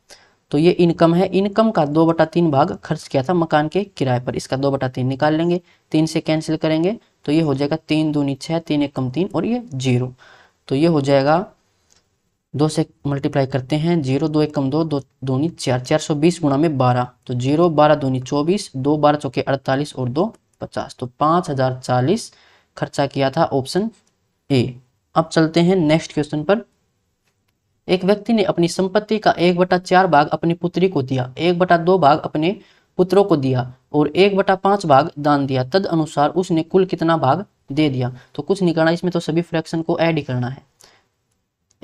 तो ये इनकम है इनकम का दो बटा तीन भाग खर्च किया था मकान के किराए पर इसका दो बटा तीन निकाल लेंगे तीन से कैंसिल करेंगे तो ये हो जाएगा तीन दूनी छः तीन एक कम तीन और ये जीरो तो ये हो जाएगा दो से मल्टीप्लाई करते हैं जीरो दो एक कम दो दो चार चार सौ बीस गुणा में बारह तो जीरो बारह दूनी चौबीस दो बारह चौके अड़तालीस और दो पचास तो पाँच हजार चालीस खर्चा किया था ऑप्शन ए अब चलते हैं नेक्स्ट क्वेश्चन पर एक व्यक्ति ने अपनी संपत्ति का एक बटा चार भाग अपनी पुत्री को दिया एक बटा दो भाग अपने पुत्रों को दिया और एक बटा पांच भाग दान दिया तद अनुसार उसने कुल कितना भाग दे दिया तो कुछ नहीं करना इसमें तो सभी फ्रैक्शन को ऐड ही करना है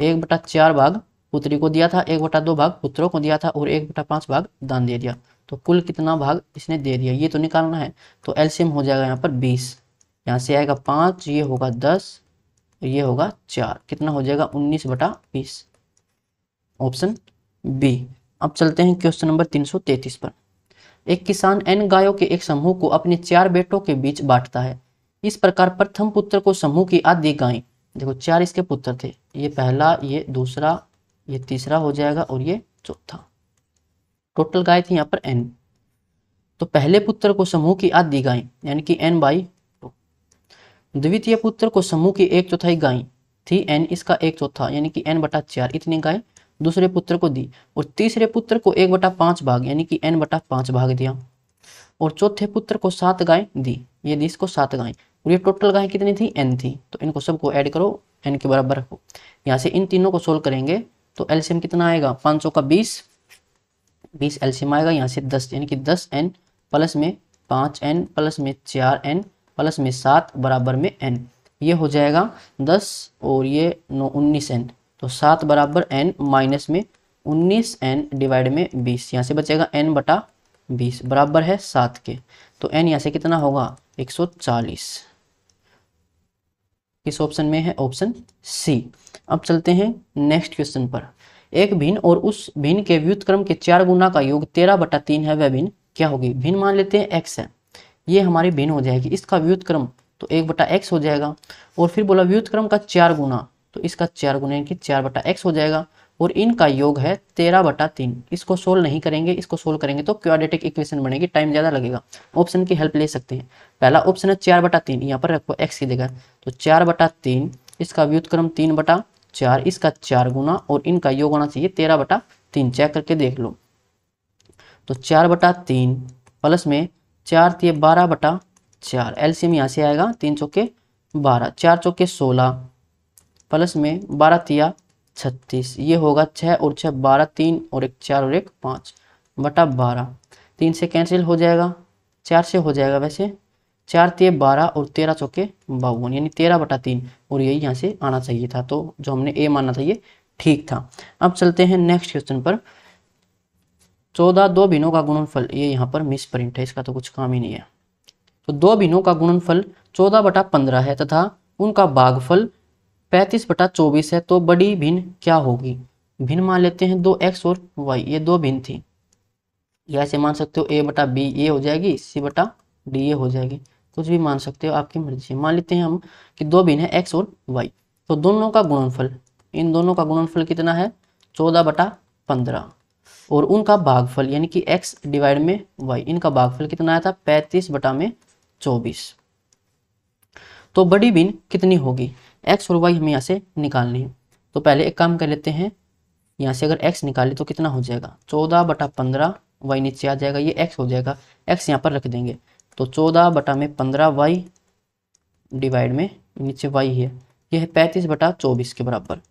एक बटा चार भाग पुत्री को दिया था एक बटा दो भाग पुत्रों को दिया था और एक बटा पांच भाग दान दे दिया तो कुल कितना भाग इसने दे दिया ये तो निकालना है तो एल्शियम हो जाएगा यहाँ पर बीस यहाँ से आएगा पांच ये होगा दस ये होगा चार कितना हो जाएगा उन्नीस बटा बीस ऑप्शन बी अब चलते हैं क्वेश्चन नंबर 333 पर एक किसान एन गायों के एक समूह को अपने चार बेटों के बीच बांटता है इस प्रकार प्रथम पुत्र को समूह की आधी गाय देखो चार इसके पुत्र थे ये पहला ये दूसरा ये तीसरा हो जाएगा और ये चौथा टोटल गाय थी यहाँ पर एन तो पहले पुत्र को समूह की आधी गाय यानी कि एन बाई टू द्वितीय पुत्र को समूह की एक चौथाई गाय थी एन इसका एक चौथा यानी कि एन बटा चार इतनी गाय दूसरे पुत्र को दी और तीसरे पुत्र को एक बटा पांच भाग यानी कि एन बटा पांच भाग दिया और चौथे पुत्र को सात गाय दी ये दी इसको सात गाय और ये टोटल गाय कितनी थी एन थी तो इनको सबको ऐड करो एन के बराबर रखो यहाँ से इन तीनों को सोल्व करेंगे तो एल्शियम कितना आएगा सौ का बीस बीस एल्शियम आएगा यहाँ से दस यानी कि दस एन प्लस में पांच एन प्लस में चार एन प्लस में सात बराबर में एन ये हो जाएगा दस और ये नौ उन्नीस एन तो सात बराबर एन माइनस में उन्नीस एन डिवाइड में बीस यहाँ से बचेगा एन बटा बीस बराबर है सात के तो एन यहाँ से कितना होगा एक सौ चालीस किस ऑप्शन में है ऑप्शन सी अब चलते हैं नेक्स्ट क्वेश्चन पर एक भिन्न और उस भिन्न के व्युतक्रम के चार गुना का योग तेरह बटा तीन है वह भिन्न क्या होगी भिन्न मान लेते हैं एक्स है ये हमारी भिन्न हो जाएगी इसका व्युतक्रम तो एक बटा एक्स हो जाएगा और फिर बोला व्युतक्रम का चार गुना तो इसका चार गुना यानी कि चार बटा एक्स हो जाएगा और इनका योग है तेरह बटा तीन इसको सोल्व नहीं करेंगे इसको सोल्व करेंगे तो क्वाड्रेटिक इक्वेशन बनेगी टाइम ज़्यादा लगेगा ऑप्शन की हेल्प ले सकते हैं पहला ऑप्शन है चार बटा तीन यहाँ पर रखो एक्स की देगा तो चार बटा तीन इसका व्युतक्रम तीन बटा चार इसका चार गुना और इनका योग होना चाहिए तेरह बटा तीन चेक करके देख लो तो चार बटा तीन प्लस में चार बारह बटा चार एलसीएम यहाँ से आएगा तीन चौके बारह चार चौके सोलह प्लस में बारह तिया छत्तीस ये होगा छः और छः बारह तीन और एक चार और एक पाँच बटा बारह तीन से कैंसिल हो जाएगा चार से हो जाएगा वैसे चार तेरह बारह और तेरह चौके बावन यानी तेरह बटा तीन और यही यहाँ से आना चाहिए था तो जो हमने ए माना था ये ठीक था अब चलते हैं नेक्स्ट क्वेश्चन पर चौदह दो बिनों का गुणनफल ये यहाँ पर मिस प्रिंट है इसका तो कुछ काम ही नहीं है तो दो बिनों का गुणनफल चौदह बटा पंद्रह है तथा उनका बागफल पैंतीस बटा चौबीस है तो बड़ी भिन्न क्या होगी भिन्न मान लेते हैं दो एक्स और वाई ये दो भिन्न थी या ऐसे मान सकते हो ए बटा बी ए हो जाएगी सी बटा डी ए हो जाएगी कुछ भी मान सकते हो आपकी मर्जी मान लेते हैं हम कि दो भिन्न है एक्स और वाई तो दोनों का गुणनफल इन दोनों का गुणनफल कितना है चौदह बटा पंद्रह और उनका भागफल यानी कि एक्स डिवाइड में वाई इनका भागफल कितना आया था पैंतीस बटा में चौबीस तो बड़ी भिन्न कितनी होगी एक्स और वाई हमें यहाँ से निकालनी है तो पहले एक काम कर लेते हैं यहाँ से अगर एक्स निकाले तो कितना हो जाएगा चौदह बटा पंद्रह वाई नीचे आ जाएगा ये एक्स हो जाएगा एक्स यहाँ पर रख देंगे तो चौदह बटा में पंद्रह वाई डिवाइड में नीचे वाई है यह है पैंतीस बटा चौबीस के बराबर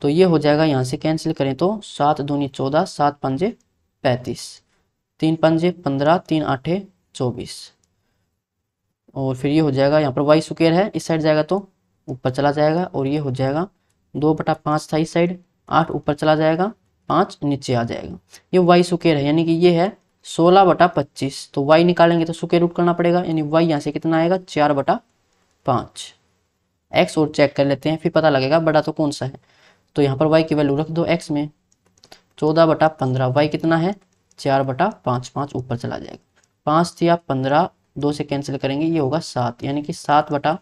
तो ये हो जाएगा यहाँ से कैंसिल करें तो सात दूनी चौदह सात पंजे पैंतीस तीन पंजे पंद्रह तीन आठे चौबीस और फिर ये हो जाएगा यहाँ पर वाई स्क्र है इस साइड जाएगा तो ऊपर चला जाएगा और ये हो जाएगा दो बटा पाँच था इस साइड आठ ऊपर चला जाएगा पाँच नीचे आ जाएगा ये वाई सुकेर है यानी कि ये है सोलह बटा पच्चीस तो वाई निकालेंगे तो सुकेर रूट करना पड़ेगा यानी वाई यहाँ से कितना आएगा चार बटा पाँच एक्स और चेक कर लेते हैं फिर पता लगेगा बड़ा तो कौन सा है तो यहाँ पर वाई की वैल्यू रख दो एक्स में चौदह बटा पंद्रह वाई कितना है चार बटा पाँच पाँच ऊपर चला जाएगा पाँच या पंद्रह दो से कैंसिल करेंगे ये होगा सात यानी कि सात बटा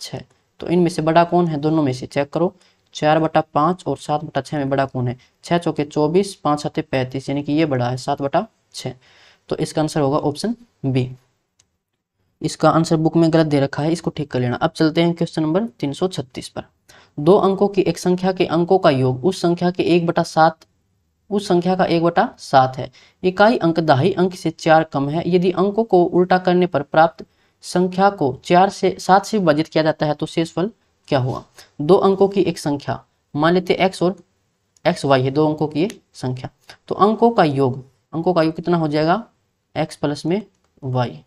छ तो इनमें से बड़ा कौन है दोनों में से चेक करो चार बटा पांच और सात बटा छ में बड़ा कौन है छह चौके चौबीस पांच सत्य पैंतीस यानी कि ये बड़ा है सात बटा छ तो इसका आंसर होगा ऑप्शन बी इसका आंसर बुक में गलत दे रखा है इसको ठीक कर लेना अब चलते हैं क्वेश्चन नंबर तीन पर दो अंकों की एक संख्या के अंकों का योग उस संख्या के एक बटा सात उस संख्या का एक बटा सात है इकाई अंक दाही अंक से चार कम है यदि अंकों को उल्टा करने पर प्राप्त संख्या को चार से सात से विभाजित किया जाता है तो शेषफल क्या हुआ दो अंकों की एक संख्या मान लेते एक्स और एक्स वाई है दो अंकों की संख्या तो अंकों का योग अंकों का योग कितना हो जाएगा एक्स प्लस में वाई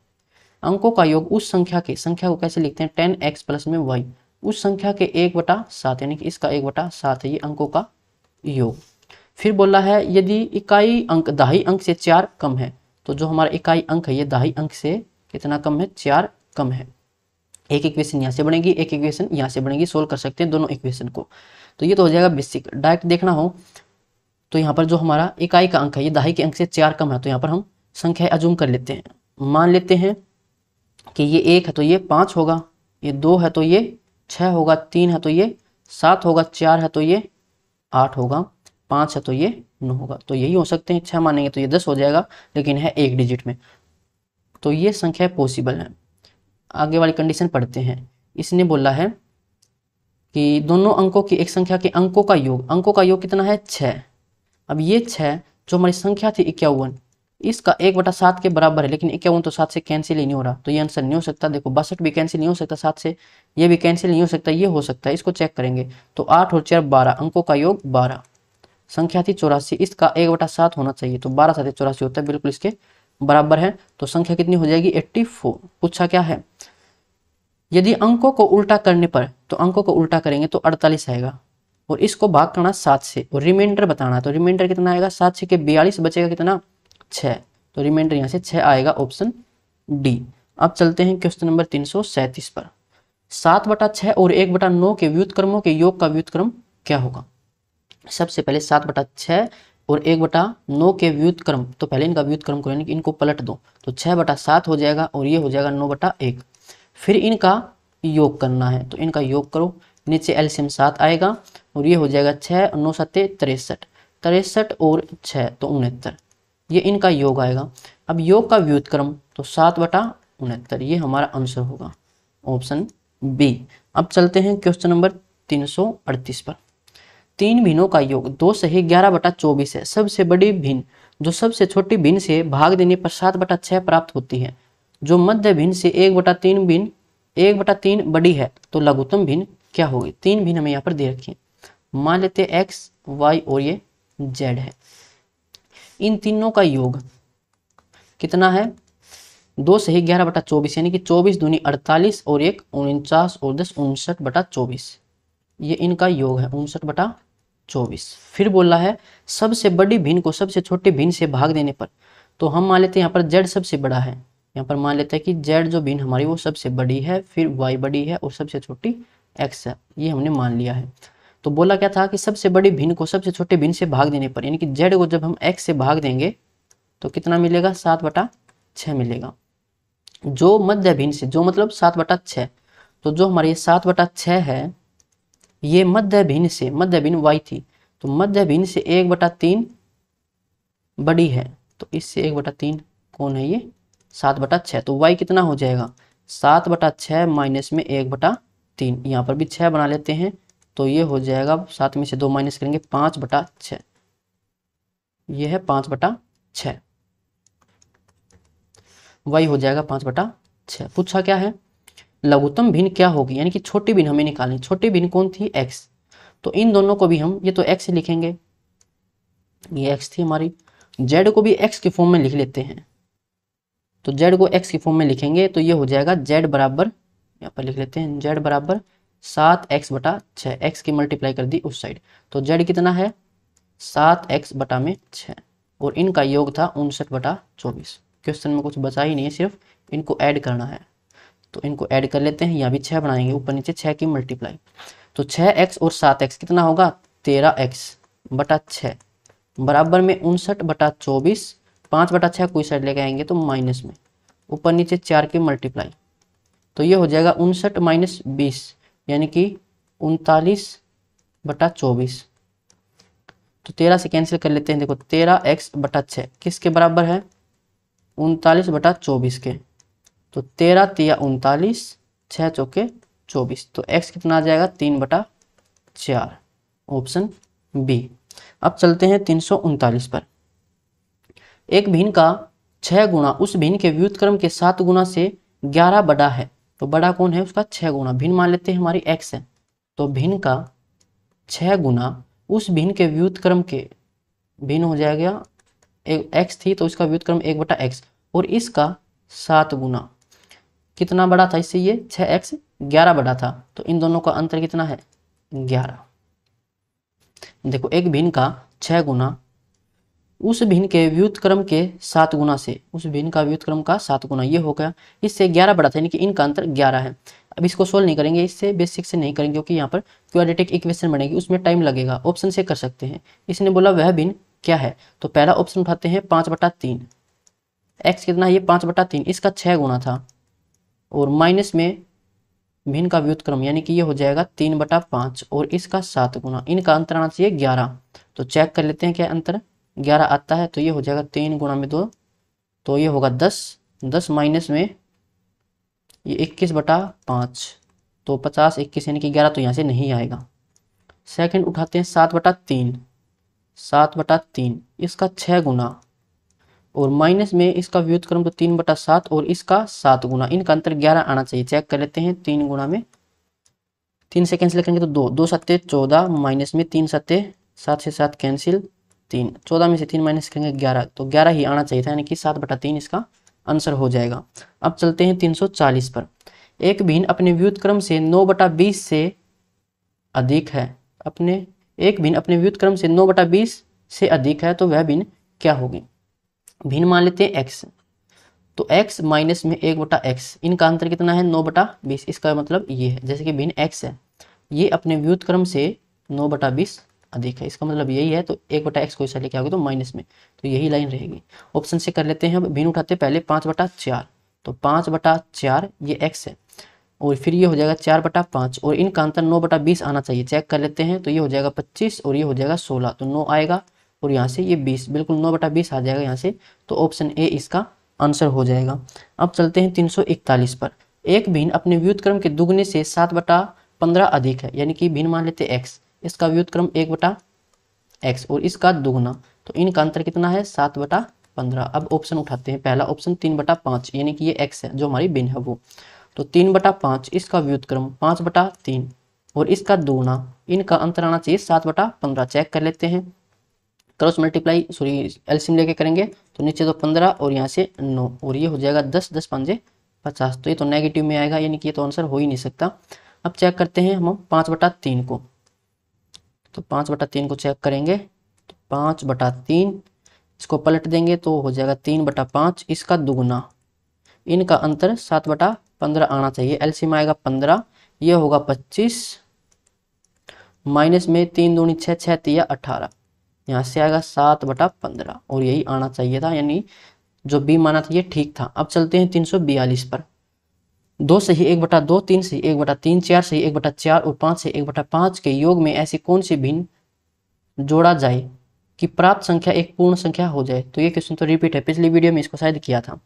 अंकों का योग उस संख्या के संख्या को कैसे लिखते हैं टेन एक्स प्लस में वाई उस संख्या के एक बटा सात यानी कि इसका एक बटा सात है ये अंकों का योग फिर बोला है यदि इकाई अंक दहाई अंक से चार कम है तो जो हमारा इकाई अंक है ये दहाई अंक से कितना कम है चार कम है एक इक्वेशन यहाँ से बनेगी एक इक्वेशन यहाँ से बनेगी सोल्व कर सकते हैं दोनों इक्वेशन को तो ये तो हो जाएगा बेसिक डायरेक्ट देखना हो तो यहाँ पर जो हमारा इकाई का अंक है ये दहाई के अंक से चार कम है तो यहाँ पर हम संख्या अजूम कर लेते हैं मान लेते हैं कि ये एक है तो ये पाँच होगा ये दो है तो ये छः होगा तीन है तो ये सात होगा चार है तो ये आठ होगा पाँच है तो ये नौ होगा तो यही हो सकते हैं छह मानेंगे तो ये दस हो जाएगा लेकिन है एक डिजिट में तो ये संख्या पॉसिबल है आगे वाली कंडीशन पढ़ते हैं इसने बोला है कि दोनों अंकों की एक संख्या के अंकों का योग अंकों का योग कितना है छ अब ये छः जो हमारी संख्या थी इक्यावन इसका एक बटा सात के बराबर है लेकिन इक्यावन तो सात से कैंसिल ही नहीं हो रहा तो ये आंसर नहीं हो सकता देखो बासठ भी कैंसिल नहीं हो सकता सात से ये भी कैंसिल नहीं हो सकता ये हो सकता है इसको चेक करेंगे तो आठ और चार बारह अंकों का योग बारह संख्या थी चौरासी इसका एक बटा सात होना चाहिए तो बारह सात चौरासी होता है बिल्कुल इसके बराबर है तो संख्या कितनी हो जाएगी एट्टी फोर पूछा क्या है यदि अंकों को उल्टा करने पर तो अंकों को उल्टा करेंगे तो अड़तालीस आएगा और इसको भाग करना सात से और रिमाइंडर बताना तो रिमाइंडर कितना आएगा सात से के बयालीस बचेगा कितना छ तो रिमाइंडर यहाँ से छः आएगा ऑप्शन डी अब चलते हैं क्वेश्चन नंबर तीन सौ सैंतीस पर सात बटा छः और एक बटा नौ के व्युत्क्रमों के योग का व्युत्क्रम क्या होगा सबसे पहले सात बटा छः और एक बटा नौ के व्युत क्रम तो पहले इनका व्युत क्रम करो यानी कि इनको पलट दो तो छः बटा सात हो जाएगा और ये हो जाएगा नौ बटा एक फिर इनका योग करना है तो इनका योग करो नीचे एलसीएम सात आएगा और ये हो जाएगा छः नौ सत्ते तिरसठ तिरसठ और छः तो उनहत्तर ये इनका योग आएगा अब योग का व्युतक्रम तो सात बटा उनहत्तर ये हमारा आंसर होगा ऑप्शन बी अब चलते हैं क्वेश्चन नंबर तीन सौ अड़तीस पर तीन भिन्नों का योग दो सही ग्यारह बटा चौबीस है सबसे बड़ी भिन्न जो सबसे छोटी भिन्न से भाग देने पर सात बटा छह प्राप्त होती है जो मध्य भिन्न से एक बटा तीन भिन्न एक बटा तीन बड़ी है तो लघुतम भिन्न क्या होगी तीन भिन्न हमें यहाँ पर दे रखी है मान लेते हैं एक्स वाई और ये जेड है इन तीनों का योग कितना है दो सही ग्यारह बटा चौबीस यानी कि चौबीस दूनी अड़तालीस और एक उनचास और दस उनसठ बटा चौबीस ये इनका योग है उनसठ बटा चौबीस फिर बोला है सबसे बड़ी भिन्न को सबसे छोटे भिन्न से भाग देने पर तो हम मान लेते हैं यहाँ पर जेड सबसे बड़ा है यहाँ पर मान लेते हैं कि जेड जो भिन्न हमारी वो सबसे बड़ी है फिर वाई बड़ी है और सबसे छोटी एक्स है ये हमने मान लिया है तो बोला क्या था कि सबसे बड़ी भिन्न को सबसे छोटे भिन्न से भाग देने पर यानी कि जेड को जब हम एक्स से भाग देंगे तो कितना मिलेगा सात बटा छः मिलेगा जो मध्य भिन्न से जो मतलब सात बटा छः तो जो हमारे सात बटा छः है ये मध्य भिन्न से मध्य भिन्न वाई थी तो मध्य भिन्न से एक बटा तीन बड़ी है तो इससे एक बटा तीन कौन है ये सात बटा छः तो वाई कितना हो जाएगा सात बटा छः माइनस में एक बटा तीन यहाँ पर भी छः बना लेते हैं तो ये हो जाएगा सात में से दो माइनस करेंगे पाँच बटा छः ये है पाँच बटा छः वाई हो जाएगा पाँच बटा छः पूछा क्या है लघुतम भिन्न क्या होगी यानी कि छोटी भिन्न हमें निकालनी छोटी भिन्न कौन थी एक्स तो इन दोनों को भी हम ये तो एक्स लिखेंगे ये एक्स थी हमारी जेड को भी एक्स के फॉर्म में लिख लेते हैं तो जेड को एक्स के फॉर्म में लिखेंगे तो ये हो जाएगा जेड बराबर यहाँ पर लिख लेते हैं जेड बराबर सात एक्स बटा छ एक्स की मल्टीप्लाई कर दी उस साइड तो जेड कितना है सात एक्स बटा में छ और इनका योग था उनसठ बटा चौबीस क्वेश्चन में कुछ बचा ही नहीं है सिर्फ इनको ऐड करना है तो इनको ऐड कर लेते हैं यहाँ भी छः बनाएंगे ऊपर नीचे छः की मल्टीप्लाई तो छः एक्स और सात एक्स कितना होगा तेरह एक्स बटा छः बराबर में उनसठ बटा चौबीस पाँच बटा छः कोई साइड लेके आएंगे तो माइनस में ऊपर नीचे चार की मल्टीप्लाई तो ये हो जाएगा उनसठ माइनस बीस यानी कि उनतालीस बटा चौबीस तो तेरह से कैंसिल कर लेते हैं देखो तेरह एक्स बटा छः किसके बराबर है उनतालीस बटा चौबीस के तो तेरह तिया उनतालीस छः चौके चौबीस तो एक्स कितना आ जाएगा तीन बटा चार ऑप्शन बी अब चलते हैं तीन सौ उनतालीस पर एक भिन्न का छः गुणा उस भिन्न के व्युतक्रम के सात गुणा से ग्यारह बड़ा है तो बड़ा कौन है उसका छः गुणा भिन्न मान लेते हैं हमारी एक्स है तो भिन्न का छः गुना उस भिन्न के व्युतक्रम के भिन्न हो जाएगा एक एक्स थी तो उसका व्युतक्रम एक बटा एक्स और इसका सात गुना कितना बड़ा था इससे ये छह एक्स ग्यारह बड़ा था तो इन दोनों का अंतर कितना है ग्यारह देखो एक भिन्न का छह गुना उस भिन्न के व्युतक्रम के सात गुना से उस भिन्न का व्युतक्रम का सात गुना ये हो गया इससे ग्यारह बड़ा था यानी कि इनका अंतर ग्यारह है अब इसको सोल्व नहीं करेंगे इससे बेसिक से नहीं करेंगे क्योंकि यहाँ पर क्वाड्रेटिक इक्वेशन बनेगी उसमें टाइम लगेगा ऑप्शन से कर सकते हैं इसने बोला वह भिन्न क्या है तो पहला ऑप्शन उठाते हैं पांच बटा तीन एक्स कितना है ये पांच बटा तीन इसका छह गुना था और माइनस में भिन्न का व्युतक्रम यानी कि ये हो जाएगा तीन बटा पाँच और इसका सात गुना इनका अंतर आना चाहिए ग्यारह तो चेक कर लेते हैं क्या अंतर ग्यारह आता है तो ये हो जाएगा तीन गुना में दो तो ये होगा दस दस माइनस में ये इक्कीस बटा पाँच तो पचास इक्कीस यानी कि ग्यारह तो यहाँ से नहीं आएगा सेकंड उठाते हैं सात बटा तीन सात बटा तीन इसका छः गुना और माइनस में इसका व्युतक्रम तो तीन बटा सात और इसका सात गुना इनका अंतर ग्यारह आना चाहिए चेक कर लेते हैं तीन गुना में तीन से कैंसिल करेंगे तो दो दो सत्ते चौदह माइनस में तीन सत्ते सात से सात कैंसिल तीन चौदह में से तीन माइनस करेंगे ग्यारह तो ग्यारह ही आना चाहिए था यानी कि सात बटा तीन इसका आंसर हो जाएगा अब चलते हैं तीन सौ चालीस पर एक भिन्न अपने व्युतक्रम से नौ बटा बीस से अधिक है अपने एक भिन्न अपने व्युतक्रम से नौ बटा बीस से अधिक है तो वह भिन्न क्या होगी भिन्न मान लेते हैं एक्स तो एक्स माइनस में एक बटा एक्स इनका अंतर कितना है नौ बटा बीस इसका मतलब ये है जैसे कि भिन्न एक्स है ये अपने क्रम से नौ बटा बीस अधिक है इसका मतलब यही है तो एक बटा एक्स को ऐसा लेके आओगे तो माइनस में तो यही लाइन रहेगी ऑप्शन से कर लेते हैं अब भिन्न उठाते पहले पाँच बटा चार तो पाँच बटा चार ये एक्स है और फिर ये हो जाएगा चार बटा पाँच और इनका अंतर नौ बटा बीस आना चाहिए चेक कर लेते हैं तो ये हो जाएगा पच्चीस और ये हो जाएगा सोलह तो नौ आएगा और यहाँ से ये बीस बिल्कुल नौ बटा बीस आ जाएगा यहाँ से तो ऑप्शन ए इसका आंसर हो जाएगा अब चलते हैं तीन सौ इकतालीस पर एक भिन्न अपने व्युतक्रम के दुगने से सात बटा पंद्रह अधिक है यानी कि भिन्न मान लेते एक्स इसका व्युतक्रम एक बटा एक्स और इसका दुगना तो इनका अंतर कितना है सात बटा पंद्रह अब ऑप्शन उठाते हैं पहला ऑप्शन तीन बटा पांच यानी कि ये एक्स है जो हमारी भिन्न है वो तो तीन बटा पांच इसका व्युतक्रम पांच बटा तीन और इसका दोगुना इनका अंतर आना चाहिए सात बटा पंद्रह चेक कर लेते हैं क्रॉस मल्टीप्लाई सॉरी एलसीएम लेके करेंगे तो नीचे तो पंद्रह और यहाँ से नौ और ये हो जाएगा दस दस पंजे पचास तो ये तो नेगेटिव में आएगा यानी कि ये तो आंसर हो ही नहीं सकता अब चेक करते हैं हम पाँच बटा तीन को तो पाँच बटा तीन को चेक करेंगे तो पाँच बटा तीन इसको पलट देंगे तो हो जाएगा तीन बटा पाँच इसका दुगुना इनका अंतर सात बटा पंद्रह आना चाहिए एलसीएम आएगा पंद्रह ये होगा पच्चीस माइनस में तीन दूनी छः छः तीया अठारह यहाँ से आएगा सात बटा पंद्रह और यही आना चाहिए था यानी जो बी माना था ये ठीक था अब चलते हैं तीन सौ बयालीस पर दो से ही एक बटा दो तीन से एक बटा तीन चार से एक बटा चार और पाँच से एक बटा पाँच के योग में ऐसी कौन सी भिन्न जोड़ा जाए कि प्राप्त संख्या एक पूर्ण संख्या हो जाए तो ये क्वेश्चन तो रिपीट है पिछली वीडियो में इसको शायद किया था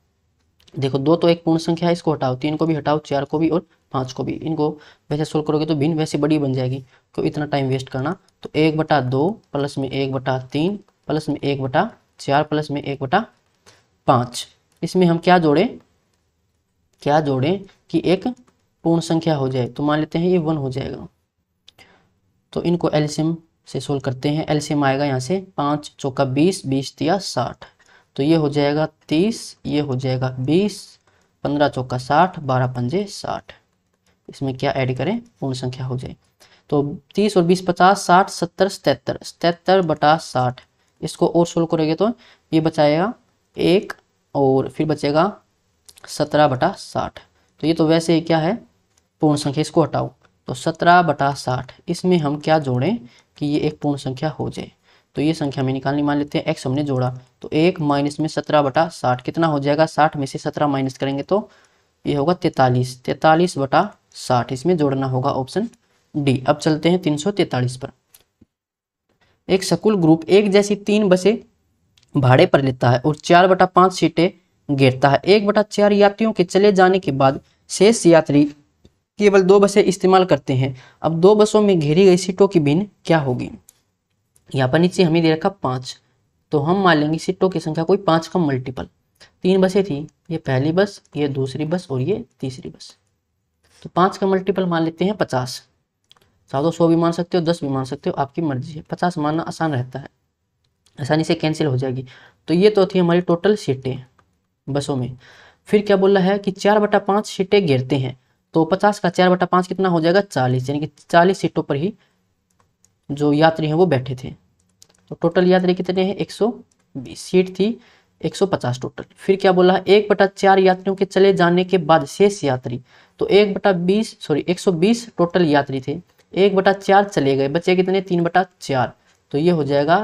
देखो दो तो एक पूर्ण संख्या है इसको हटाओ तीन को भी हटाओ चार को भी और पाँच को भी इनको वैसे सोल्व करोगे तो भिन्न वैसे बड़ी बन जाएगी तो इतना टाइम वेस्ट करना तो एक बटा दो प्लस में एक बटा तीन प्लस में एक बटा चार प्लस में एक बटा पाँच इसमें हम क्या जोड़ें क्या जोड़ें कि एक पूर्ण संख्या हो जाए तो मान लेते हैं ये वन हो जाएगा तो इनको एलसीएम से सोल्व करते हैं एलसीएम आएगा यहाँ से पाँच चौका बीस बीस दिया साठ तो ये हो जाएगा तीस ये हो जाएगा बीस पंद्रह चौका साठ बारह पंजे साठ इसमें क्या ऐड करें पूर्ण संख्या हो जाए तो तीस और बीस पचास साठ सत्तर सतहत्तर सतहत्तर बटा साठ इसको और सोल्व करेंगे तो ये बचाएगा एक और फिर बचेगा सत्रह बटा साठ तो ये तो वैसे ही क्या है पूर्ण संख्या इसको हटाओ तो सत्रह बटा साठ इसमें हम क्या जोड़ें कि ये एक पूर्ण संख्या हो जाए तो ये संख्या में निकालनी मान लेते हैं एक्स हमने जोड़ा तो एक माइनस में सत्रह बटा साठ कितना हो जाएगा साठ में से सत्रह माइनस करेंगे तो ये होगा तैतालीस तैतालीस बटा साठ इसमें जोड़ना होगा ऑप्शन डी अब चलते हैं तीन सौ तैतालीस पर एक सकुल ग्रुप एक जैसी तीन बसें भाड़े पर लेता है और चार बटा पांच सीटें घेरता है एक बटा चार यात्रियों के चले जाने के बाद शेष यात्री केवल दो बसें इस्तेमाल करते हैं अब दो बसों में घेरी गई सीटों की भिन्न क्या होगी यहाँ पर नीचे हमें दे रखा पांच तो हम मान लेंगे सीटों की संख्या कोई पांच का मल्टीपल तीन बसें थी ये पहली बस ये दूसरी बस और ये तीसरी बस तो पाँच का मल्टीपल मान लेते हैं पचास साधो सौ भी मान सकते हो दस भी मान सकते हो आपकी मर्जी है पचास मानना आसान रहता है आसानी से कैंसिल हो जाएगी तो ये तो थी हमारी टोटल सीटें बसों में फिर क्या बोला है कि चार बटा पाँच सीटें गिरते हैं तो पचास का चार बटा पाँच कितना हो जाएगा चालीस यानी कि चालीस सीटों पर ही जो यात्री हैं वो बैठे थे तो टोटल यात्री कितने हैं एक सौ बीस सीट थी 150 टोटल फिर क्या बोला एक बटा चार यात्रियों के चले जाने के बाद शेष यात्री तो एक बटा बीस सॉरी 120 टोटल यात्री थे एक बटा चार चले गए बचे कितने तीन बटा चार तो ये हो जाएगा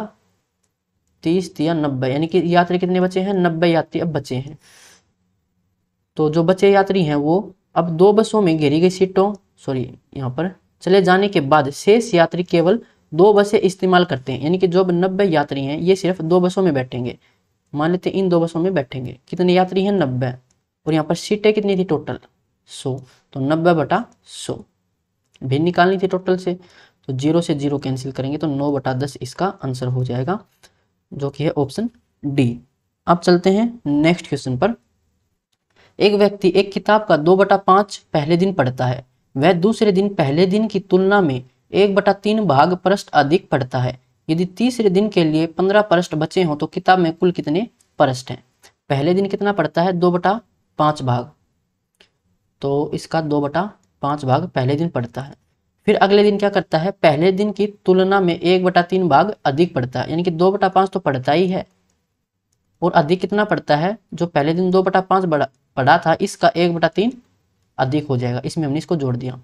तीस या नब्बे यानी कि यात्री कितने बचे हैं नब्बे यात्री अब बचे हैं तो जो बचे यात्री हैं वो अब दो बसों में घेरी गई सीटों सॉरी यहाँ पर चले जाने के बाद शेष यात्री केवल दो बसें इस्तेमाल करते हैं यानी कि जो नब्बे यात्री हैं ये सिर्फ दो बसों में बैठेंगे मान लेते इन दो बसों में बैठेंगे कितने यात्री हैं नब्बे और यहाँ पर सीटें कितनी थी टोटल सो तो नब्बे बटा सो भिन्न निकालनी थी टोटल से तो जीरो से जीरो कैंसिल करेंगे तो नौ बटा दस इसका आंसर हो जाएगा जो कि है ऑप्शन डी अब चलते हैं नेक्स्ट क्वेश्चन पर एक व्यक्ति एक किताब का दो बटा पांच पहले दिन पढ़ता है वह दूसरे दिन पहले दिन की तुलना में एक बटा तीन भाग प्रश्न अधिक पढ़ता है यदि तीसरे दिन के लिए पंद्रह परस्ट बचे हों तो किताब में कुल कितने परस्ट हैं पहले दिन कितना पड़ता है दो बटा पाँच भाग तो इसका दो बटा पाँच भाग पहले दिन पड़ता है फिर अगले दिन क्या करता है पहले दिन की तुलना में एक बटा तीन भाग अधिक पड़ता है यानी कि दो बटा पाँच तो पड़ता ही है और अधिक कितना पड़ता है जो पहले दिन दो बटा पाँच पड़ा था इसका एक बटा तीन अधिक हो जाएगा इसमें हमने इसको जोड़ दिया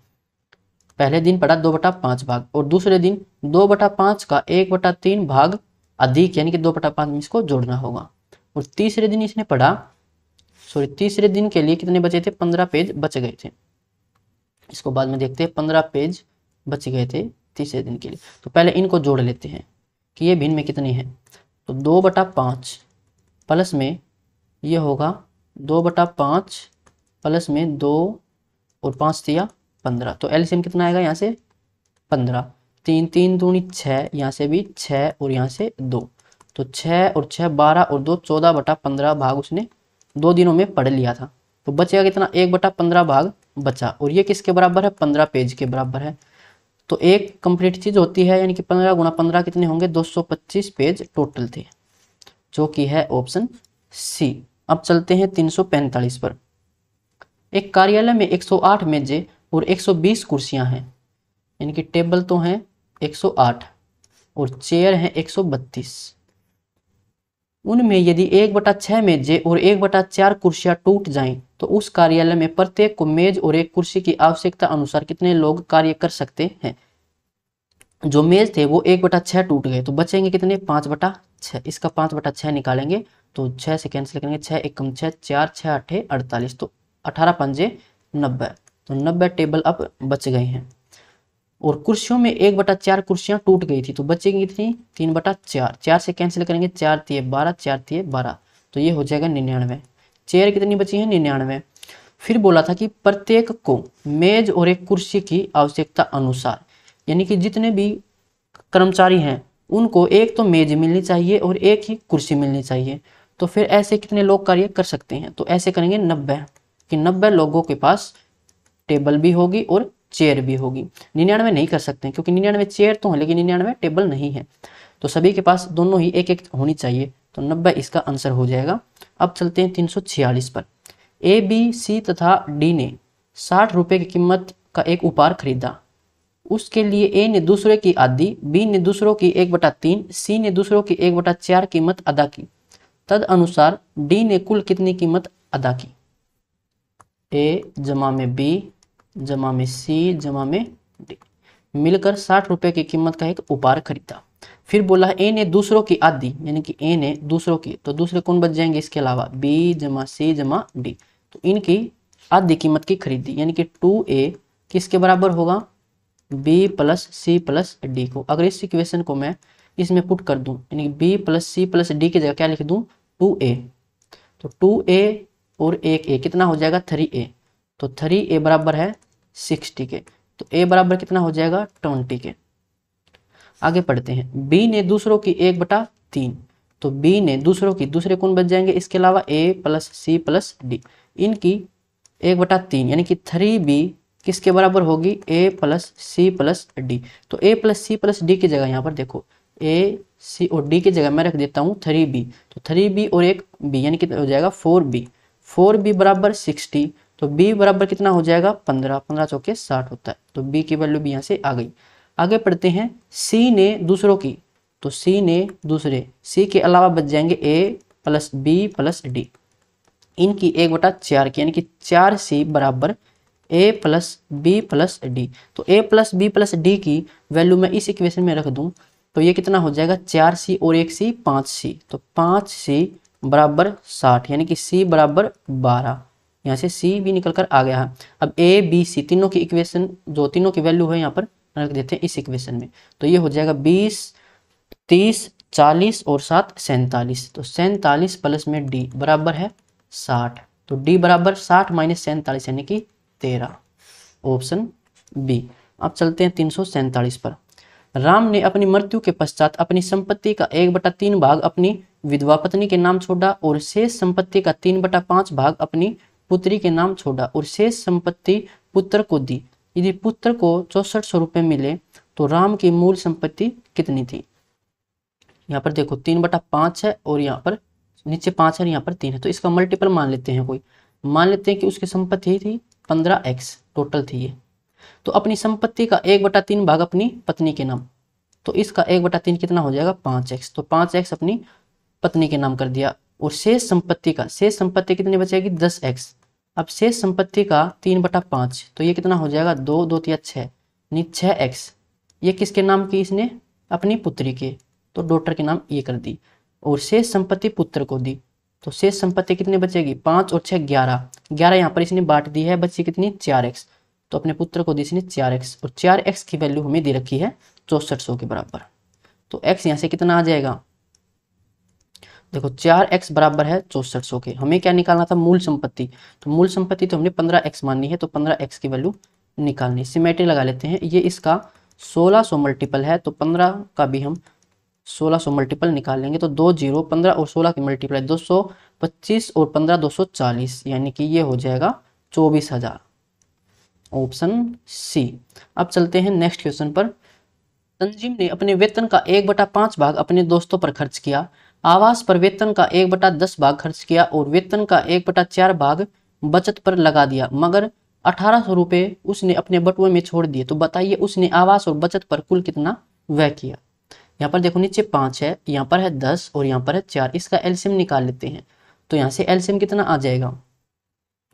पहले दिन पड़ा दो बटा पाँच भाग और दूसरे दिन दो बटा पाँच का एक बटा तीन भाग अधिक यानी कि दो बटा पाँच इसको जोड़ना होगा और तीसरे दिन इसने पढ़ा सॉरी तीसरे दिन के लिए कितने बचे थे पंद्रह पेज बच गए थे इसको बाद में देखते हैं पंद्रह पेज बच गए थे तीसरे दिन के लिए तो पहले इनको जोड़ लेते हैं कि ये भिन्न में कितनी है तो दो बटा पाँच प्लस में ये होगा दो बटा पाँच प्लस में दो और पाँच दिया पंद्रह तो एलसीएम कितना आएगा यहाँ से पंद्रह तीन तीन दूनी छः यहाँ से भी छः और यहाँ से दो तो छः और छः बारह और दो चौदह बटा पंद्रह भाग उसने दो दिनों में पढ़ लिया था तो बचेगा कितना एक बटा पंद्रह भाग बचा और ये किसके बराबर है पंद्रह पेज के बराबर है तो एक कंप्लीट चीज़ होती है यानी कि पंद्रह गुणा पंद्रह कितने होंगे दो सौ पच्चीस पेज टोटल थे जो कि है ऑप्शन सी अब चलते हैं तीन सौ पैंतालीस पर एक कार्यालय में एक सौ आठ मेजें और 120 कुर्सियां हैं यानी कि टेबल तो हैं 108 और चेयर हैं 132 उनमें यदि एक बटा छः मेजे और एक बटा चार कुर्सियां टूट जाएं तो उस कार्यालय में प्रत्येक को मेज और एक कुर्सी की आवश्यकता अनुसार कितने लोग कार्य कर सकते हैं जो मेज थे वो एक बटा छः टूट गए तो बचेंगे कितने पाँच बटा छः इसका पाँच बटा छः निकालेंगे तो छः से कैंसिल करेंगे छः एक कम छः चार छः अठे अड़तालीस तो अठारह पंजे नब्बे तो नब्बे टेबल अब बच गए हैं और कुर्सियों में एक बटा चार कुर्सियाँ टूट गई थी तो बचेगी कितनी तीन बटा चार चार से कैंसिल करेंगे चार तीय बारह चार तीय बारह तो ये हो जाएगा निन्यानवे चेयर कितनी बची है निन्यानवे फिर बोला था कि प्रत्येक को मेज और एक कुर्सी की आवश्यकता अनुसार यानी कि जितने भी कर्मचारी हैं उनको एक तो मेज मिलनी चाहिए और एक ही कुर्सी मिलनी चाहिए तो फिर ऐसे कितने लोग कार्य कर सकते हैं तो ऐसे करेंगे नब्बे कि नब्बे लोगों के पास टेबल भी होगी और चेयर भी होगी निन्यानवे नहीं कर सकते क्योंकि निन्यानवे चेयर तो है लेकिन निन्यानवे टेबल नहीं है तो सभी के पास दोनों ही एक एक होनी चाहिए तो नब्बे इसका आंसर हो जाएगा अब चलते हैं तीन पर ए बी सी तथा डी ने साठ रुपये की कीमत का एक उपहार खरीदा उसके लिए ए ने दूसरे की आधी बी ने दूसरों की एक बटा तीन सी ने दूसरों की एक बटा चार कीमत अदा की तद अनुसार डी ने कुल कितनी कीमत अदा की ए जमा में बी जमा में सी जमा में डी मिलकर साठ रुपए की कीमत का एक उपहार खरीदा फिर बोला ए ने दूसरों की आदि यानी कि ए ने दूसरों की तो दूसरे कौन बच जाएंगे इसके अलावा बी जमा सी जमा डी तो इनकी आदि कीमत की खरीदी यानी कि टू ए किसके बराबर होगा b plus c plus d को अगर इस इक्वेशन को मैं इसमें पुट कर दूं यानी कि b plus c plus d की जगह क्या लिख दूं टू ए तो टू ए और एक ए कितना हो जाएगा थ्री ए तो थ्री ए बराबर है सिक्सटी के तो ए बराबर कितना हो जाएगा ट्वेंटी के आगे पढ़ते हैं बी ने दूसरों की एक बटा तीन तो बी ने दूसरों की दूसरे कौन बच जाएंगे इसके अलावा a plus c plus d इनकी एक बटा तीन यानी कि थ्री बी किसके बराबर होगी a plus c plus d तो a plus c plus d की जगह यहाँ पर देखो ए सी और डी की जगह मैं रख देता हूँ थ्री बी तो थ्री बी और एक बी यानी कि हो जाएगा फोर बी फोर बी बराबर सिक्सटी तो b बराबर कितना हो जाएगा पंद्रह पंद्रह चौके साठ होता है तो b की वैल्यू भी यहाँ से आ गई आगे पढ़ते हैं c ने दूसरों की तो c ने दूसरे c के अलावा बच जाएंगे a plus b plus d इनकी एक बटा चार की यानी कि चार सी बराबर a plus b plus d तो a plus b plus d की वैल्यू मैं इस इक्वेशन में रख दूं तो ये कितना हो जाएगा चार सी और एक सी पाँच सी तो पाँच सी बराबर साठ यानी कि सी बराबर बारह यहाँ से सी भी निकल कर आ गया है अब ए बी सी तीनों की इक्वेशन जो तीनों की वैल्यू है यहाँ पर रख देते हैं इस इक्वेशन में तो ये हो जाएगा बीस तीस चालीस और सात सैंतालीस तो सैंतालीस प्लस में डी बराबर है साठ तो डी बराबर साठ माइनस सैंतालीस यानी कि तेरह ऑप्शन बी अब चलते हैं तीन सौ सैंतालीस पर राम ने अपनी मृत्यु के पश्चात अपनी संपत्ति का एक बटा तीन भाग अपनी विधवा पत्नी के नाम छोड़ा और शेष संपत्ति का तीन बटा पांच भाग अपनी पुत्री के नाम छोड़ा और शेष संपत्ति पुत्र को दी यदि पुत्र को चौसठ सौ रुपए मिले तो राम की मूल संपत्ति कितनी थी यहाँ पर देखो तीन बटा पांच है और यहाँ पर नीचे पांच है यहाँ पर तीन है तो इसका मल्टीपल मान लेते हैं कोई मान लेते हैं कि उसकी संपत्ति थी पंद्रह एक्स टोटल थी ये तो अपनी संपत्ति का एक बटा तीन भाग अपनी पत्नी के नाम तो इसका एक बटा तीन कितना हो जाएगा पांच एक्स तो पांच एक्स अपनी पत्नी के नाम कर दिया और शेष संपत्ति का शेष संपत्ति कितनी बचेगी दस एक्स अब शेष संपत्ति का तीन बटा पाँच तो ये कितना हो जाएगा दो दो तीन छः नीच छः एक्स ये किसके नाम की इसने अपनी पुत्री के तो डॉटर के नाम ये कर दी और शेष संपत्ति पुत्र को दी तो शेष संपत्ति कितनी बचेगी पाँच और छः ग्यारह ग्यारह यहाँ पर इसने बांट दी है बची कितनी चार एक्स तो अपने पुत्र को दी इसने चार एक्स और चार एक्स की वैल्यू हमें दे रखी है चौसठ सौ के बराबर तो एक्स यहाँ से कितना आ जाएगा देखो चार एक्स बराबर है चौसठ सौ के हमें क्या निकालना था मूल संपत्ति तो मूल संपत्ति तो हमने पंद्रह एक्स माननी है तो पंद्रह एक्स की वैल्यू निकालनी सिमेट्री लगा लेते हैं ये इसका सोलह सौ मल्टीपल है तो पंद्रह का भी हम सोलह सौ मल्टीपल निकाल लेंगे तो दो जीरो पंद्रह और सोलह की मल्टीपल दो सौ पच्चीस और पंद्रह दो सौ चालीस यानी कि ये हो जाएगा चौबीस हजार ऑप्शन सी अब चलते हैं नेक्स्ट क्वेश्चन पर तंजीम ने अपने वेतन का एक बटा पांच भाग अपने दोस्तों पर खर्च किया आवास पर वेतन का एक बटा दस भाग खर्च किया और वेतन का एक बटा चार भाग बचत पर लगा दिया मगर अठारह सौ रुपये उसने अपने बटुए में छोड़ दिए तो बताइए उसने आवास और बचत पर कुल कितना व्यय किया यहाँ पर देखो नीचे पाँच है यहाँ पर है दस और यहाँ पर है चार इसका एल्सियम निकाल लेते हैं तो यहाँ से एल्सियम कितना आ जाएगा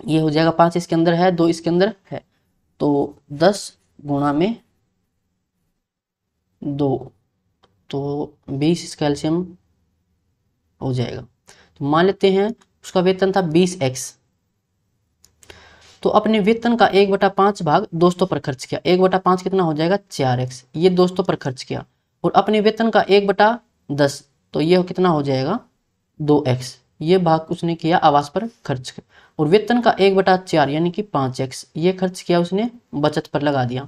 ये हो जाएगा पाँच इसके अंदर है दो इसके अंदर है तो दस गुणा में दो तो बीस इसका एल्शियम हो जाएगा तो मान लेते हैं उसका वेतन था बीस एक्स तो अपने वेतन का एक बटा पांच भाग दोस्तों पर खर्च किया एक बटा पांच कितना हो जाएगा चार एक्स ये दोस्तों पर खर्च किया और अपने वेतन का एक बटा दस तो ये कितना हो जाएगा दो एक्स ये भाग उसने किया आवास पर खर्च और वेतन का एक बटा चार यानी कि पांच एक्स ये खर्च किया उसने बचत पर लगा दिया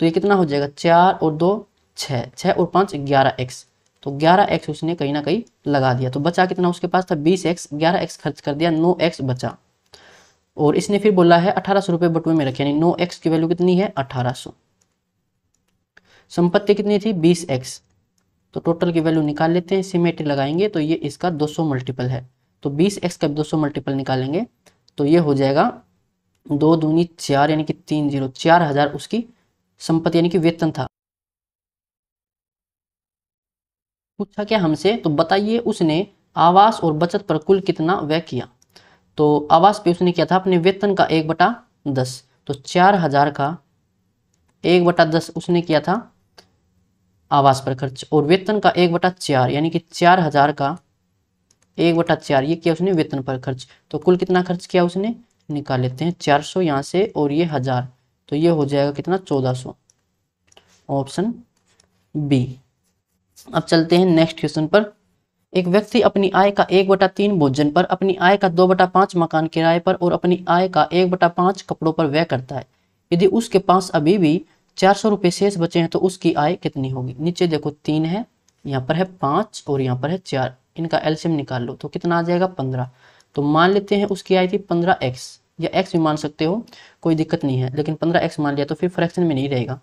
तो ये कितना हो जाएगा चार और दो छ और पांच ग्यारह एक्स तो ग्यारह एक्स उसने कहीं ना कहीं लगा दिया तो बचा कितना उसके पास था बीस एक्स ग्यारह एक्स खर्च कर दिया नो एक्स बचा और इसने फिर बोला है अठारह सौ रुपए बटुए में रखे नो एक्स की वैल्यू कितनी है अठारह सौ संपत्ति कितनी थी बीस एक्स तो टोटल की वैल्यू निकाल लेते हैं सिमेट्री लगाएंगे तो ये इसका दो सौ मल्टीपल है तो बीस एक्स का दो सौ मल्टीपल निकालेंगे तो ये हो जाएगा दो दूनी चार यानी कि तीन जीरो चार हज़ार उसकी संपत्ति यानी कि वेतन था पूछा क्या हमसे तो बताइए उसने आवास और बचत पर कुल कितना व्यय किया तो आवास पे उसने किया था अपने वेतन का एक बटा दस तो चार हजार का एक बटा दस उसने किया था आवास पर खर्च और वेतन का एक बटा चार यानी कि चार हजार का एक बटा चार ये किया उसने वेतन पर खर्च तो कुल कितना खर्च किया उसने निकाल लेते हैं चार सौ यहाँ से और ये हजार तो ये हो जाएगा कितना चौदह सौ ऑप्शन बी अब चलते हैं नेक्स्ट क्वेश्चन पर एक व्यक्ति अपनी आय का एक बटा तीन भोजन पर अपनी आय का दो बटा पांच मकान किराए पर और अपनी आय का एक बटा पांच कपड़ों पर व्यय करता है यदि उसके पास अभी भी चार सौ रुपये शेष बचे हैं तो उसकी आय कितनी होगी नीचे देखो तीन है यहाँ पर है पांच और यहाँ पर है चार इनका एल्शियम निकाल लो तो कितना आ जाएगा पंद्रह तो मान लेते हैं उसकी आय थी पंद्रह एक्स या एक्स भी मान सकते हो कोई दिक्कत नहीं है लेकिन पंद्रह एक्स मान लिया तो फिर फ्रैक्शन में नहीं रहेगा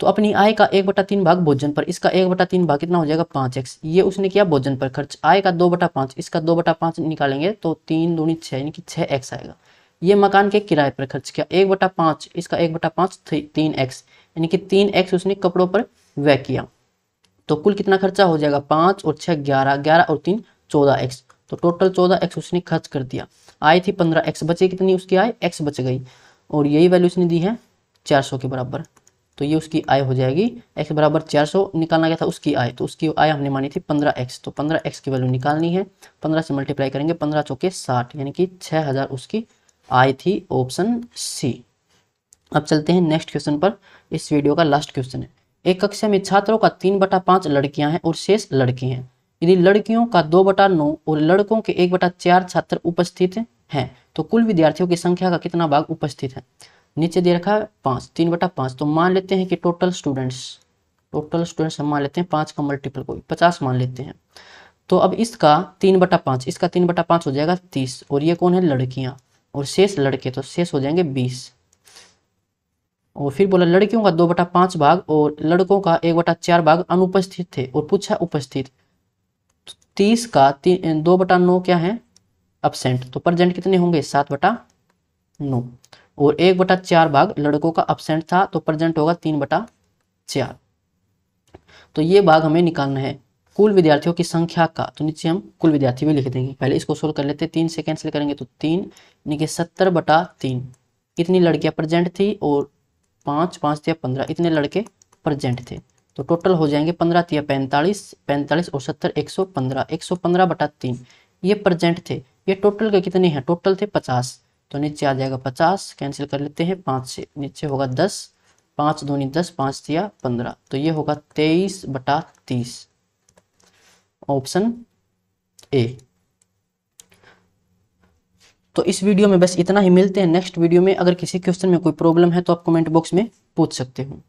तो अपनी आय का एक बटा तीन भाग भोजन पर इसका एक बटा तीन भाग कितना हो जाएगा पांच एक्स ये उसने किया भोजन पर खर्च आय का दो बटा पांच इसका दो बटा पाँच निकालेंगे तो तीन दूनी छह यानी कि छह एक्स आएगा ये मकान के किराए पर खर्च किया एक बटा पांच इसका एक बटा पांच तीन एक्स यानी कि तीन एक्स उसने कपड़ों पर व्यय किया तो कुल कितना खर्चा हो जाएगा पांच और छह ग्यारह ग्यारह और तीन चौदह एक्स तो टोटल चौदह एक्स उसने खर्च कर दिया आय थी पंद्रह एक्स बचे कितनी उसकी आय एक्स बच गई और यही वैल्यू उसने दी है चार सौ के बराबर तो ये उसकी आय हो जाएगी एक्स बराबर चार सौ निकालना गया था उसकी आय तो उसकी आय हमने मानी थी पंद्रह एक्स तो पंद्रह एक्स की वैल्यू निकालनी है पंद्रह से मल्टीप्लाई करेंगे पंद्रह चौके साठ यानी कि छः हज़ार उसकी आय थी ऑप्शन सी अब चलते हैं नेक्स्ट क्वेश्चन पर इस वीडियो का लास्ट क्वेश्चन है एक कक्षा में छात्रों का तीन बटा पाँच लड़कियां हैं और शेष लड़के हैं यदि लड़कियों का दो बटा नौ और लड़कों के एक बटा चार छात्र उपस्थित हैं तो कुल विद्यार्थियों की संख्या का कितना भाग उपस्थित है नीचे दे रखा है पाँच तीन बटा पाँच तो मान लेते हैं कि टोटल स्टूडेंट्स टोटल स्टूडेंट्स हम मान लेते हैं पाँच का मल्टीपल कोई पचास मान लेते हैं तो अब इसका तीन बटा पाँच इसका तीन बटा पाँच हो जाएगा तीस और ये कौन है लड़कियाँ और शेष लड़के तो शेष हो जाएंगे बीस और फिर बोला लड़कियों का दो बटा पाँच भाग और लड़कों का एक बटा चार भाग अनुपस्थित थे और पूछा उपस्थित तीस का तीन दो बटा नौ क्या है अपसेंट तो प्रजेंट कितने होंगे सात बटा नौ और एक बटा चार भाग लड़कों का अपसेंट था तो प्रेजेंट होगा तीन बटा चार तो ये भाग हमें निकालना है कुल विद्यार्थियों की संख्या का तो नीचे हम कुल विद्यार्थी भी लिख देंगे पहले इसको सोल्व कर लेते हैं तीन से कैंसिल करेंगे तो तीन यानी कि सत्तर बटा तीन कितनी लड़कियां प्रेजेंट थी और पाँच पाँच या पंद्रह इतने लड़के प्रेजेंट थे तो टोटल हो जाएंगे पंद्रह या पैंतालीस पैंतालीस और सत्तर एक सौ पंद्रह एक सौ पंद्रह बटा तीन ये प्रेजेंट थे ये टोटल के कितने हैं टोटल थे पचास तो नीचे आ जाएगा पचास कैंसिल कर लेते हैं पाँच से नीचे होगा दस पाँच दूनी दस पाँच दिया पंद्रह तो ये होगा तेईस बटा तीस ऑप्शन ए तो इस वीडियो में बस इतना ही मिलते हैं नेक्स्ट वीडियो में अगर किसी क्वेश्चन में कोई प्रॉब्लम है तो आप कमेंट बॉक्स में पूछ सकते हो